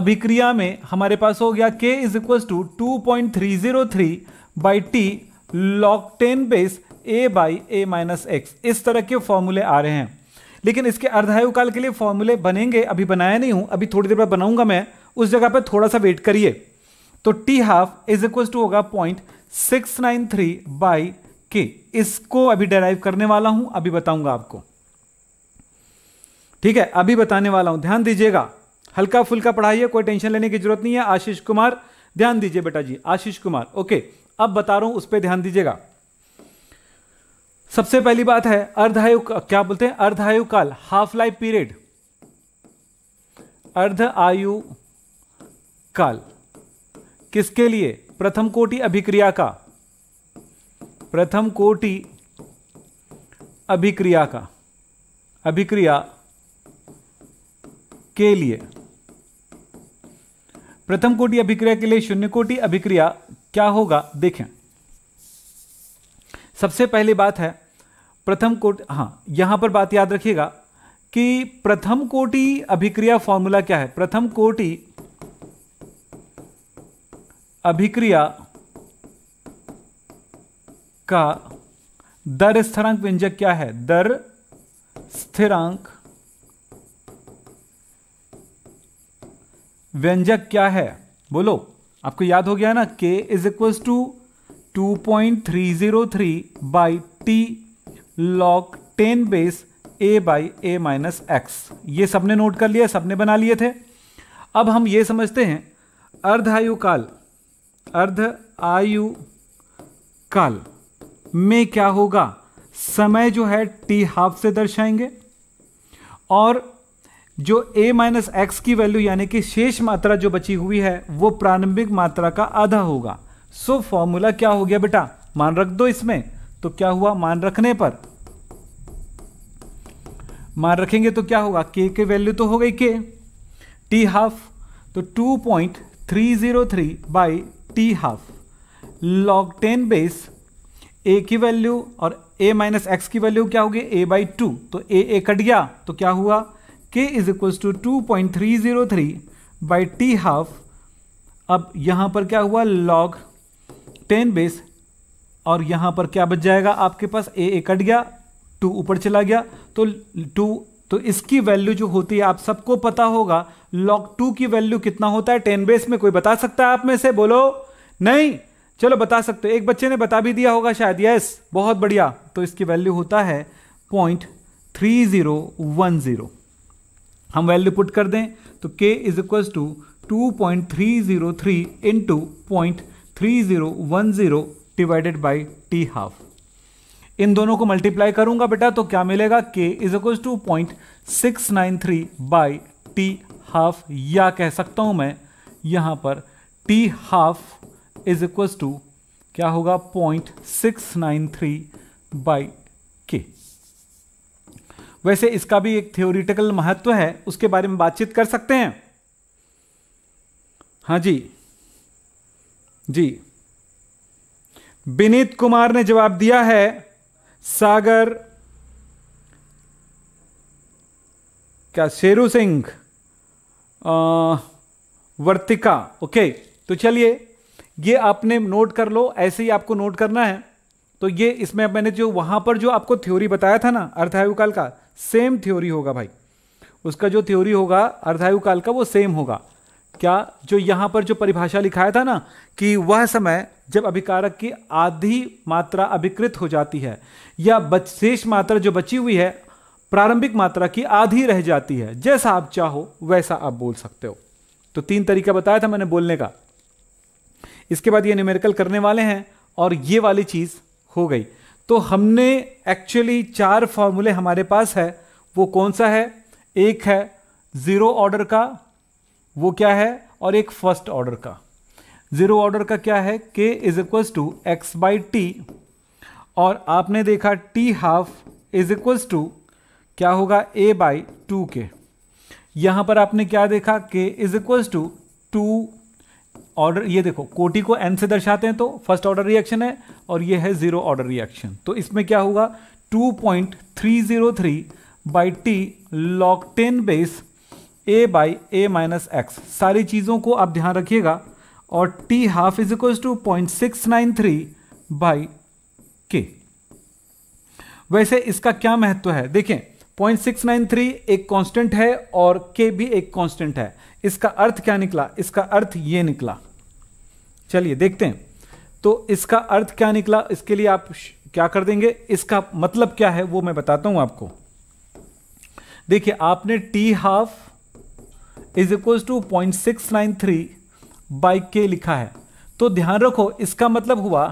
A: अभिक्रिया में हमारे पास हो गया के is equal to two point three zero three by t log ten base a by A minus x इस तरह के फॉर्मूले आ रहे हैं लेकिन इसके अर्धायु काल के लिए फॉर्मूले बनेंगे अभी बनाया नहीं हूं अभी थोड़ी देर बाद बनाऊंगा मैं उस जगह पर थोड़ा सा वेट करिए तो t half is equal to होगा point six nine three by k इसको अभी डेराइव करने वाला हूं अभी बताऊंगा आपको ठीक है अभी बताने वाला हूं ध्यान दीजिएगा हल्का फुल्का पढ़ाइए कोई टेंशन लेने की जरूरत नहीं है आशीष कुमार ध्यान दीजिए बेटा जी आशीष कुमार ओके अब बता रहा हूं उस पर ध्यान दीजिएगा सबसे पहली बात है अर्धायु क्या बोलते हैं अर्धायु काल हाफ लाइफ पीरियड अर्ध आयु काल किसके लिए प्रथम कोटि अभिक्रिया का प्रथम कोटि अभिक्रिया का अभिक्रिया के लिए प्रथम कोटि अभिक्रिया के लिए शून्य कोटि अभिक्रिया क्या होगा देखें सबसे पहली बात है प्रथम कोटि हाँ यहां पर बात याद रखिएगा कि प्रथम कोटि अभिक्रिया फॉर्मूला क्या है प्रथम कोटि अभिक्रिया का दर स्थिरांक व्यंजक क्या है दर स्थिरांक व्यंजक क्या है बोलो आपको याद हो गया ना k is equal to 2.303 by t log 10 base a by A minus x ये सबने नोट कर लिया सबने बना लिए थे अब हम ये समझते हैं अर्ध आयु काल अर्ध आयु काल में क्या होगा समय जो है टी हाफ से दर्शाएंगे और जो a माइनस एक्स की वैल्यू यानी कि शेष मात्रा जो बची हुई है वो प्रारंभिक मात्रा का आधा होगा सो so, फॉर्मूला क्या हो गया बेटा मान रख दो इसमें तो क्या हुआ मान रखने पर मान रखेंगे तो क्या होगा के के वैल्यू तो हो गई के टी हाफ तो 2.303 point three zero three by t half log ten base a की वैल्यू और ए माइनस एक्स की वैल्यू क्या होगी ए बाई टू तो ए ए कट गया तो क्या हुआ k is equal to two point three zero three by t half अब यहां पर क्या हुआ लॉग टेन बेस और यहाँ पर क्या बच जाएगा आपके पास ए ए कट गया टू ऊपर चला गया तो टू तो इसकी वैल्यू जो होती है आप सबको पता होगा लॉग टू की वैल्यू कितना होता है टेन बेस में कोई बता सकता है आप में से बोलो नहीं चलो बता सकते हो एक बच्चे ने बता भी दिया होगा शायद यस बहुत बढ़िया तो इसकी वैल्यू होता है point three zero one zero हम वैल्यू पुट कर दें तो k is equal to two point three zero three into point three zero one zero divided by t half इन दोनों को मल्टीप्लाई करूंगा बेटा तो क्या मिलेगा k is equal to point six nine three by t half या कह सकता हूं मैं यहां पर t half is equal to क्या होगा point six nine three by k वैसे इसका भी एक थ्योरिटिकल महत्व है उसके बारे में बातचीत कर सकते हैं हाँ जी जी विनीत कुमार ने जवाब दिया है सागर क्या शेरू सिंह वर्तिका ओके तो चलिए ये आपने नोट कर लो ऐसे ही आपको नोट करना है तो ये इसमें मैंने जो वहां पर जो आपको थ्योरी बताया था ना काल का सेम थ्योरी होगा भाई उसका जो थ्योरी होगा काल का वो सेम होगा क्या जो यहां पर जो परिभाषा लिखाया था ना कि वह समय जब अभिकारक की आधी मात्रा अभिकृत हो जाती है या शेष मात्रा जो बची हुई है प्रारंभिक मात्रा की आधी रह जाती है जैसा आप चाहो वैसा आप बोल सकते हो तो तीन तरीका बताया था मैंने बोलने का इसके बाद ये न्यूमेरिकल करने वाले हैं और ये वाली चीज़ हो गई तो हमने एक्चुअली चार फॉर्मूले हमारे पास है वो कौन सा है एक है ज़ीरो ऑर्डर का वो क्या है और एक फर्स्ट ऑर्डर का ज़ीरो ऑर्डर का क्या है k is equals to x by T और आपने देखा t half is equals to क्या होगा ए बाई टू के यहाँ पर आपने क्या देखा k is equals to to order ये देखो कोटी को एन से दर्शाते हैं तो फर्स्ट ऑर्डर रिएक्शन है और ये है ज़ीरो ऑर्डर रिएक्शन तो इसमें क्या होगा two point three zero three by t log ten base a by A minus x सारी चीज़ों को आप ध्यान रखिएगा और t half is equal to point six nine three by k वैसे इसका क्या महत्व है देखें पॉइंट सिक्स नाइन थ्री एक कांस्टेंट है और के भी एक कांस्टेंट है इसका अर्थ क्या निकला इसका अर्थ ये निकला चलिए देखते हैं तो इसका अर्थ क्या निकला इसके लिए आप क्या कर देंगे इसका मतलब क्या है वो मैं बताता हूं आपको देखिए आपने t half is equals to point six nine three by k लिखा है तो ध्यान रखो इसका मतलब हुआ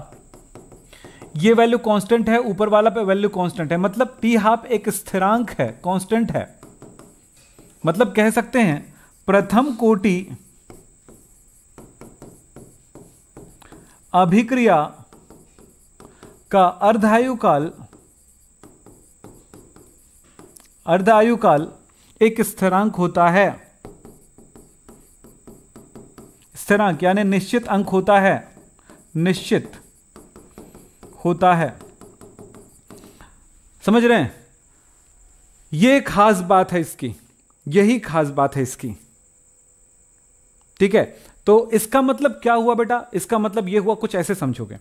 A: ये वैल्यू कांस्टेंट है ऊपर वाला पे वैल्यू कांस्टेंट है मतलब टी हाफ एक स्थिरांक है कांस्टेंट है मतलब कह सकते हैं प्रथम कोटि अभिक्रिया का अर्धायु काल अर्धायु काल एक स्थिरांक होता है स्थिरांक यानी निश्चित अंक होता है निश्चित होता है समझ रहे हैं यह खास बात है इसकी यही खास बात है इसकी ठीक है तो इसका मतलब क्या हुआ बेटा इसका मतलब यह हुआ कुछ ऐसे समझोगे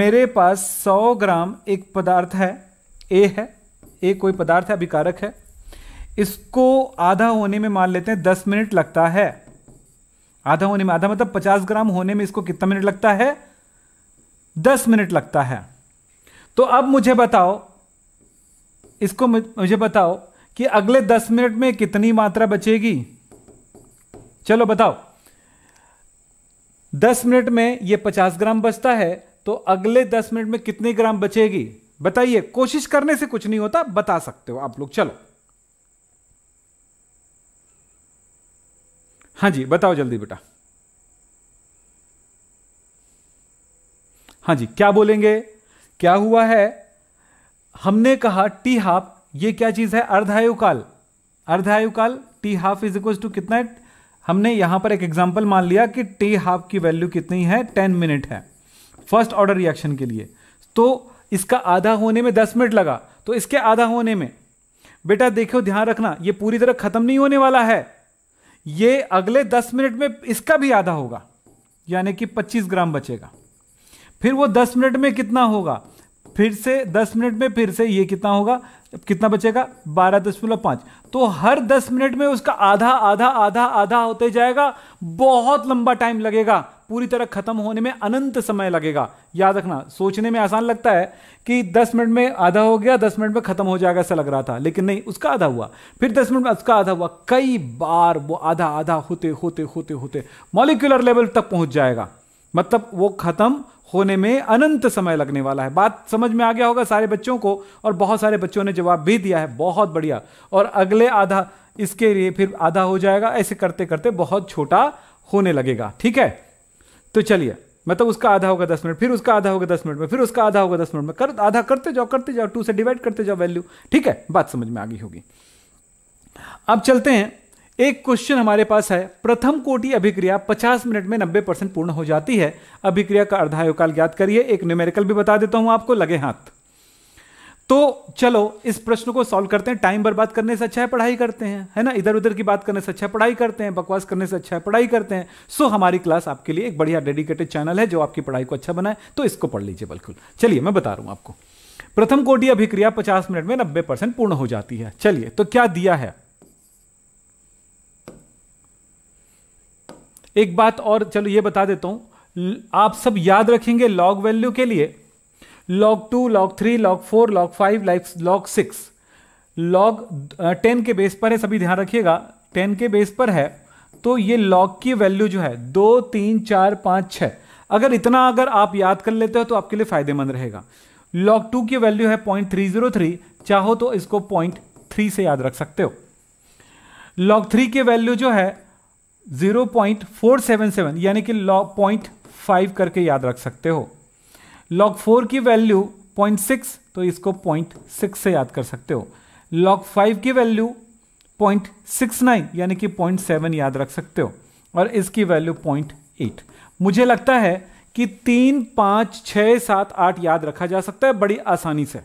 A: मेरे पास 100 ग्राम एक पदार्थ है ए है ए कोई पदार्थ है अभिकारक है इसको आधा होने में मान लेते हैं 10 मिनट लगता है आधा होने में आधा मतलब पचास ग्राम होने में इसको कितना मिनट लगता है दस मिनट लगता है तो अब मुझे बताओ इसको मुझे बताओ कि अगले दस मिनट में कितनी मात्रा बचेगी चलो बताओ दस मिनट में ये पचास ग्राम बचता है तो अगले दस मिनट में कितने ग्राम बचेगी बताइए कोशिश करने से कुछ नहीं होता बता सकते हो आप लोग चलो हाँ जी बताओ जल्दी बेटा हाँ जी क्या बोलेंगे क्या हुआ है हमने कहा टी हाफ ये क्या चीज है अर्धायु काल अर्धायु काल t half is equal to कितना है हमने यहां पर एक एग्जांपल मान लिया कि टी हाफ की वैल्यू कितनी है टेन मिनट है फर्स्ट ऑर्डर रिएक्शन के लिए तो इसका आधा होने में दस मिनट लगा तो इसके आधा होने में बेटा देखो ध्यान रखना ये पूरी तरह खत्म नहीं होने वाला है ये अगले दस मिनट में इसका भी आधा होगा यानी कि पच्चीस ग्राम बचेगा फिर वो दस मिनट में कितना होगा फिर से दस मिनट में फिर से ये कितना होगा कितना बचेगा बारह दशमलव पांच तो हर दस मिनट में उसका आधा आधा आधा आधा होते जाएगा बहुत लंबा टाइम लगेगा पूरी तरह खत्म होने में अनंत समय लगेगा याद रखना सोचने में आसान लगता है कि 10 मिनट में आधा हो गया 10 मिनट में खत्म हो जाएगा ऐसा लग रहा था लेकिन नहीं उसका आधा हुआ फिर 10 मिनट में उसका आधा हुआ कई बार वो आधा आधा होते होते होते होते मॉलिकुलर लेवल तक पहुंच जाएगा मतलब वो खत्म होने में अनंत समय लगने वाला है बात समझ में आ गया होगा सारे बच्चों को और बहुत सारे बच्चों ने जवाब भी दिया है बहुत बढ़िया और अगले आधा इसके लिए फिर आधा हो जाएगा ऐसे करते करते बहुत छोटा होने लगेगा ठीक है तो चलिए मतलब उसका आधा होगा दस मिनट फिर उसका आधा होगा दस मिनट में फिर उसका आधा होगा दस मिनट में कर आधा करते जाओ करते जाओ टू से डिवाइड करते जाओ वैल्यू ठीक है बात समझ में आ गई होगी अब चलते हैं एक क्वेश्चन हमारे पास है प्रथम कोटि अभिक्रिया 50 मिनट में 90 परसेंट पूर्ण हो जाती है अभिक्रिया का अर्धायुकाल ज्ञात करिए एक न्यूमेरिकल भी बता देता हूं आपको लगे हाथ तो चलो इस प्रश्न को सॉल्व करते हैं टाइम बर्बाद करने से अच्छा है पढ़ाई करते हैं है ना इधर उधर की बात करने से अच्छा है पढ़ाई करते हैं बकवास करने से अच्छा है पढ़ाई करते हैं सो हमारी क्लास आपके लिए एक बढ़िया डेडिकेटेड चैनल है जो आपकी पढ़ाई को अच्छा बनाए तो इसको पढ़ लीजिए बिल्कुल चलिए मैं बता रहा हूं आपको प्रथम कोटी अभिक्रिया पचास मिनट में नब्बे परसेंट पूर्ण हो जाती है चलिए तो क्या दिया है एक बात और चलो ये बता देता हूं आप सब याद रखेंगे लॉग वैल्यू के लिए log two log three log four log five like log six log ten के बेस पर है सभी ध्यान रखिएगा टेन के बेस पर है तो ये लॉग की वैल्यू जो है दो तीन चार पाँच छः अगर इतना अगर आप याद कर लेते हो तो आपके लिए फायदेमंद रहेगा लॉग टू की वैल्यू है पॉइंट थ्री जीरो थ्री चाहो तो इसको पॉइंट थ्री से याद रख सकते हो लॉग थ्री की वैल्यू जो है zero point four seven seven यानी कि लॉग पॉइंट फाइव करके याद रख सकते हो लॉग फोर की वैल्यू पॉइंट सिक्स तो इसको पॉइंट सिक्स से याद कर सकते हो लॉग फाइव की वैल्यू पॉइंट सिक्स नाइन यानी कि पॉइंट सेवन याद रख सकते हो और इसकी वैल्यू पॉइंट एट मुझे लगता है कि तीन पांच छ सात आठ याद रखा जा सकता है बड़ी आसानी से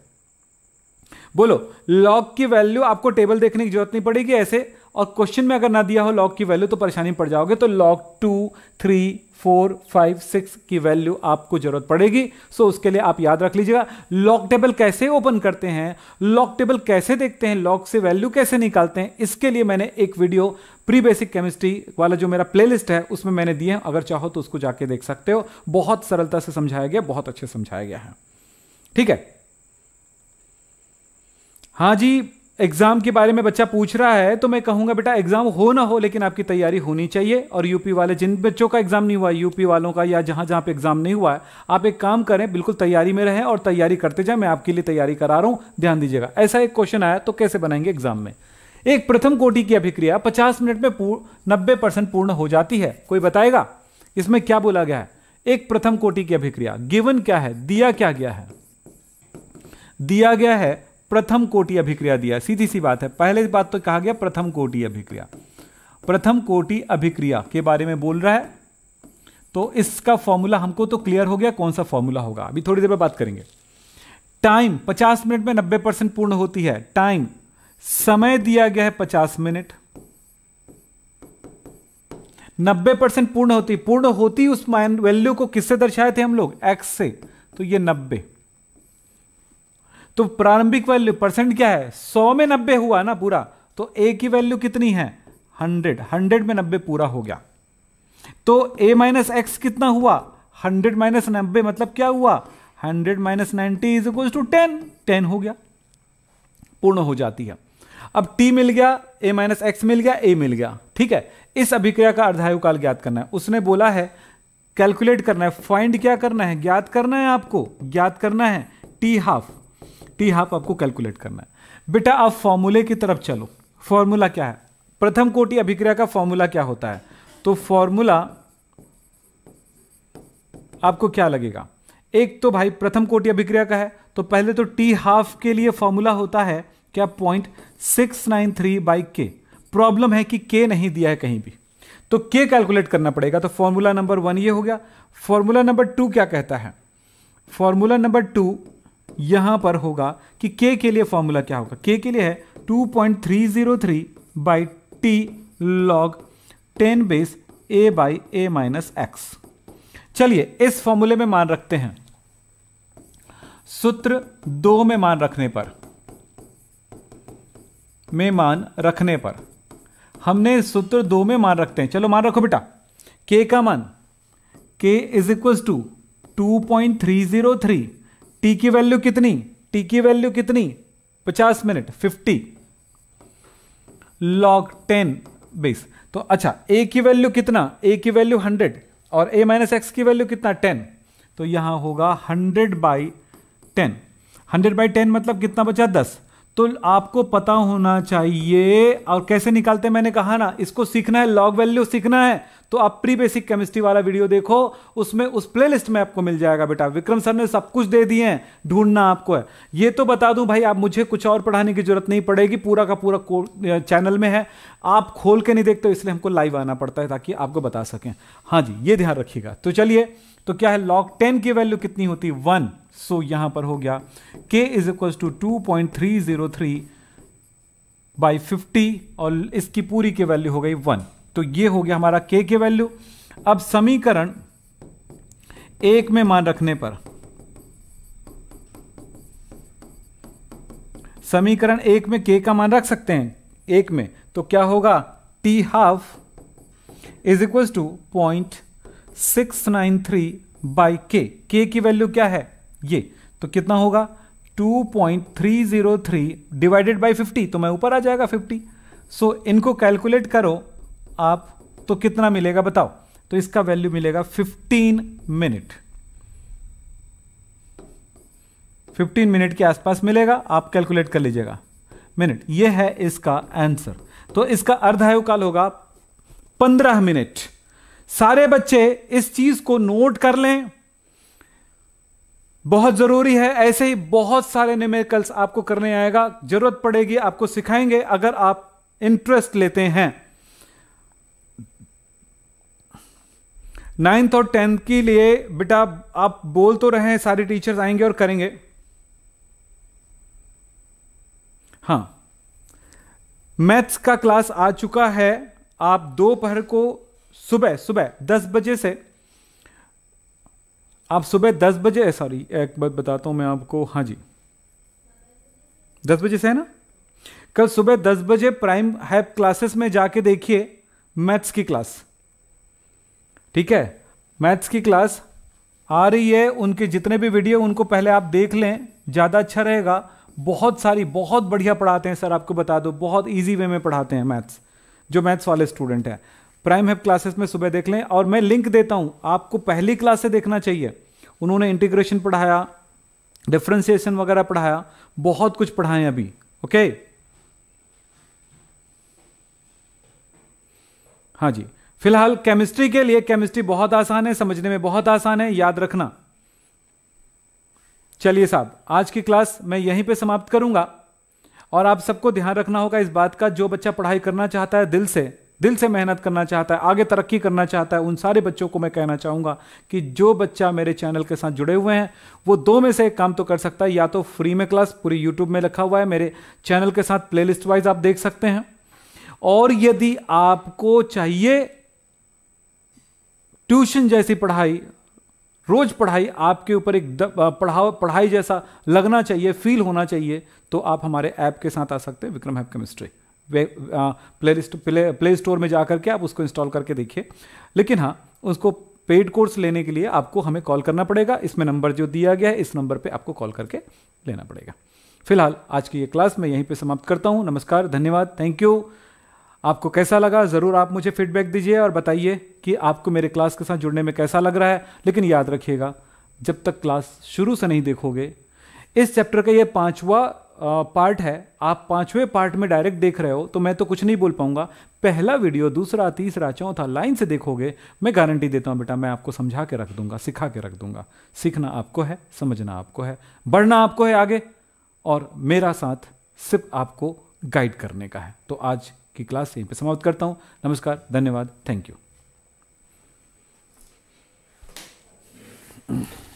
A: बोलो लॉग की वैल्यू आपको टेबल देखने की जरूरत नहीं पड़ेगी ऐसे और क्वेश्चन में अगर ना दिया हो लॉग की वैल्यू तो परेशानी पड़ जाओगे तो log two three four five six की वैल्यू आपको जरूरत पड़ेगी सो उसके लिए आप याद रख लीजिएगा लॉग टेबल कैसे ओपन करते हैं लॉग टेबल कैसे देखते हैं लॉग से वैल्यू कैसे निकालते हैं इसके लिए मैंने एक वीडियो प्री बेसिक केमिस्ट्री वाला जो मेरा प्लेलिस्ट है उसमें मैंने दिए हैं अगर चाहो तो उसको जाके देख सकते हो बहुत सरलता से समझाया गया बहुत अच्छे समझाया गया है ठीक है हाँ जी एग्ज़ाम के बारे में बच्चा पूछ रहा है तो मैं कहूंगा बेटा एग्ज़ाम हो ना हो लेकिन आपकी तैयारी होनी चाहिए और यूपी वाले जिन बच्चों का एग्ज़ाम नहीं हुआ यूपी वालों का या जहां जहां पे एग्ज़ाम नहीं हुआ है आप एक काम करें बिल्कुल तैयारी में रहें और तैयारी करते जाएं मैं आपके लिए तैयारी करा रहा हूं ध्यान दीजिएगा ऐसा एक क्वेश्चन आया तो कैसे बनाएंगे एग्ज़ाम में एक प्रथम कोटि की अभिक्रिया पचास मिनट में पूर्ण नब्बे परसेंट पूर्ण हो जाती है कोई बताएगा इसमें क्या बोला गया है एक प्रथम कोटि की अभिक्रिया गिवन क्या है दिया क्या गया है दिया गया है प्रथम कोटि अभिक्रिया दिया सीधी सी बात है पहले बात तो कहा गया प्रथम कोटि अभिक्रिया प्रथम कोटि अभिक्रिया के बारे में बोल रहा है तो इसका फॉर्मूला हमको तो क्लियर हो गया कौन सा फॉर्मूला होगा अभी थोड़ी देर में बात करेंगे टाइम 50 मिनट में 90 परसेंट पूर्ण होती है टाइम समय दिया गया है 50 मिनट 90 परसेंट पूर्ण होती पूर्ण होती उस माइन वैल्यू को किससे दर्शाए थे हम लोग एक्स से तो ये तो प्रारंभिक वैल्यू परसेंट क्या है सौ में नब्बे हुआ ना पूरा तो ए की वैल्यू कितनी है हंड्रेड हंड्रेड में नब्बे पूरा हो गया तो ए माइनस एक्स कितना हुआ हंड्रेड माइनस नब्बे मतलब क्या हुआ hundred minus ninety is equal to ten ten हो गया पूर्ण हो जाती है अब टी मिल गया ए माइनस एक्स मिल गया ए मिल गया ठीक है इस अभिक्रिया का अर्धायु काल ज्ञात करना है उसने बोला है कैलकुलेट करना है फाइंड क्या करना है ज्ञात करना है आपको ज्ञात करना है टी हाफ टी हाफ आपको कैलकुलेट करना है बेटा आप फॉर्मूले की तरफ चलो फॉर्मूला क्या है प्रथम कोटि अभिक्रिया का फॉर्मूला क्या होता है तो फॉर्मूला आपको क्या लगेगा एक तो भाई प्रथम कोटि अभिक्रिया का है तो पहले तो टी हाफ के लिए फॉर्मूला होता है क्या point six nine three by k problem है कि के नहीं दिया है कहीं भी तो के कैलकुलेट करना पड़ेगा तो फॉर्मूला नंबर वन ये हो गया फॉर्मूला नंबर टू क्या कहता है फॉर्मूला नंबर टू यहां पर होगा कि के के लिए फॉर्मूला क्या होगा के के लिए है 2.303 point three zero three by t log ten base a by A minus x चलिए इस फॉर्मूले में मान रखते हैं सूत्र दो में मान रखने पर में मान रखने पर हमने सूत्र दो में मान रखते हैं चलो मान रखो बेटा के का मान k is equal to two point three zero three t की वैल्यू कितनी टी की वैल्यू कितनी 50 मिनट 50 लॉग 10 बेस तो अच्छा ए की वैल्यू कितना ए की वैल्यू 100 और ए माइनस एक्स की वैल्यू कितना 10 तो यहां होगा 100 बाई 10 100 बाई 10 मतलब कितना बचा 10 तो आपको पता होना चाहिए और कैसे निकालते मैंने कहा ना इसको सीखना है लॉग वैल्यू सीखना है तो आप प्री बेसिक केमिस्ट्री वाला वीडियो देखो उसमें उस प्लेलिस्ट में आपको मिल जाएगा बेटा विक्रम सर ने सब कुछ दे दिए हैं ढूंढना आपको है ये तो बता दूं भाई आप मुझे कुछ और पढ़ाने की जरूरत नहीं पड़ेगी पूरा का पूरा चैनल में है आप खोल के नहीं देखते इसलिए हमको लाइव आना पड़ता है ताकि आपको बता सकें हाँ जी ये ध्यान रखिएगा तो चलिए तो क्या है लॉग टेन की वैल्यू कितनी होती है वन सो यहां पर हो गया के is equal to two point three zero three by fifty और इसकी पूरी की वैल्यू हो गई वन तो ये हो गया हमारा के के वैल्यू अब समीकरण एक में मान रखने पर समीकरण एक में के का मान रख सकते हैं एक में तो क्या होगा t half is equal to point six nine three by k k की वैल्यू क्या है ये तो कितना होगा 2.303 डिवाइडेड बाय 50 तो मैं ऊपर आ जाएगा 50 सो so, इनको कैलकुलेट करो आप तो कितना मिलेगा बताओ तो इसका वैल्यू मिलेगा 15 मिनट 15 मिनट के आसपास मिलेगा आप कैलकुलेट कर लीजिएगा मिनट ये है इसका आंसर तो इसका अर्धायु काल होगा 15 मिनट सारे बच्चे इस चीज को नोट कर लें बहुत जरूरी है ऐसे ही बहुत सारे निमेकल्स आपको करने आएगा जरूरत पड़ेगी आपको सिखाएंगे अगर आप इंटरेस्ट लेते हैं नाइन्थ और टेंथ के लिए बेटा आप बोल तो रहे हैं सारे टीचर्स आएंगे और करेंगे हाँ मैथ्स का क्लास आ चुका है आप दोपहर को सुबह सुबह दस बजे से आप सुबह दस बजे सॉरी एक बात बताता हूँ मैं आपको हाँ जी दस बजे से है ना कल सुबह दस बजे प्राइम हैप क्लासेस में जाके देखिए मैथ्स की क्लास ठीक है मैथ्स की क्लास आ रही है उनके जितने भी वीडियो उनको पहले आप देख लें ज़्यादा अच्छा रहेगा बहुत सारी बहुत बढ़िया पढ़ाते हैं सर आपको बता दो बहुत ईजी वे में पढ़ाते हैं मैथ्स जो मैथ्स वाले स्टूडेंट हैं प्राइम हेप क्लासेस में सुबह देख लें और मैं लिंक देता हूँ आपको पहली क्लास से देखना चाहिए उन्होंने इंटीग्रेशन पढ़ाया डिफ्रेंसिएशन वगैरह पढ़ाया बहुत कुछ पढ़ाएं अभी ओके हाँ जी फिलहाल केमिस्ट्री के लिए केमिस्ट्री बहुत आसान है समझने में बहुत आसान है याद रखना चलिए साहब आज की क्लास मैं यहीं पे समाप्त करूंगा और आप सबको ध्यान रखना होगा इस बात का जो बच्चा पढ़ाई करना चाहता है दिल से दिल से मेहनत करना चाहता है आगे तरक्की करना चाहता है उन सारे बच्चों को मैं कहना चाहूंगा कि जो बच्चा मेरे चैनल के साथ जुड़े हुए हैं वो दो में से एक काम तो कर सकता है या तो फ्री में क्लास पूरी यूट्यूब में रखा हुआ है मेरे चैनल के साथ प्लेलिस्ट वाइज आप देख सकते हैं और यदि आपको चाहिए ट्यूशन जैसी पढ़ाई रोज पढ़ाई आपके ऊपर एक पढ़ाओ पढ़ाई जैसा लगना चाहिए फील होना चाहिए तो आप हमारे ऐप के साथ आ सकते हैं विक्रम हैप chemistry playlist play play store में जा करके आप उसको इंस्टॉल करके देखिए लेकिन हाँ उसको पेड कोर्स लेने के लिए आपको हमें कॉल करना पड़ेगा इसमें नंबर जो दिया गया है इस नंबर पे आपको कॉल करके लेना पड़ेगा फिलहाल आज की ये क्लास मैं यहीं पे समाप्त करता हूँ नमस्कार धन्यवाद थैंक यू आपको कैसा लगा ज़रूर आप मुझे फीडबैक दीजिए और बताइए कि आपको मेरे क्लास के साथ जुड़ने में कैसा लग रहा है लेकिन याद रखिएगा जब तक क्लास शुरू से नहीं देखोगे इस चैप्टर का ये पांचवा पार्ट है आप पांचवें पार्ट में डायरेक्ट देख रहे हो तो मैं तो कुछ नहीं बोल पाऊंगा पहला वीडियो दूसरा तीसरा चौथा लाइन से देखोगे मैं गारंटी देता हूं बेटा मैं आपको समझा के रख दूंगा सिखा के रख दूंगा सीखना आपको है समझना आपको है बढ़ना आपको है आगे और मेरा साथ सिर्फ आपको गाइड करने का है तो आज की क्लास यहीं पर समाप्त करता हूँ नमस्कार धन्यवाद थैंक यू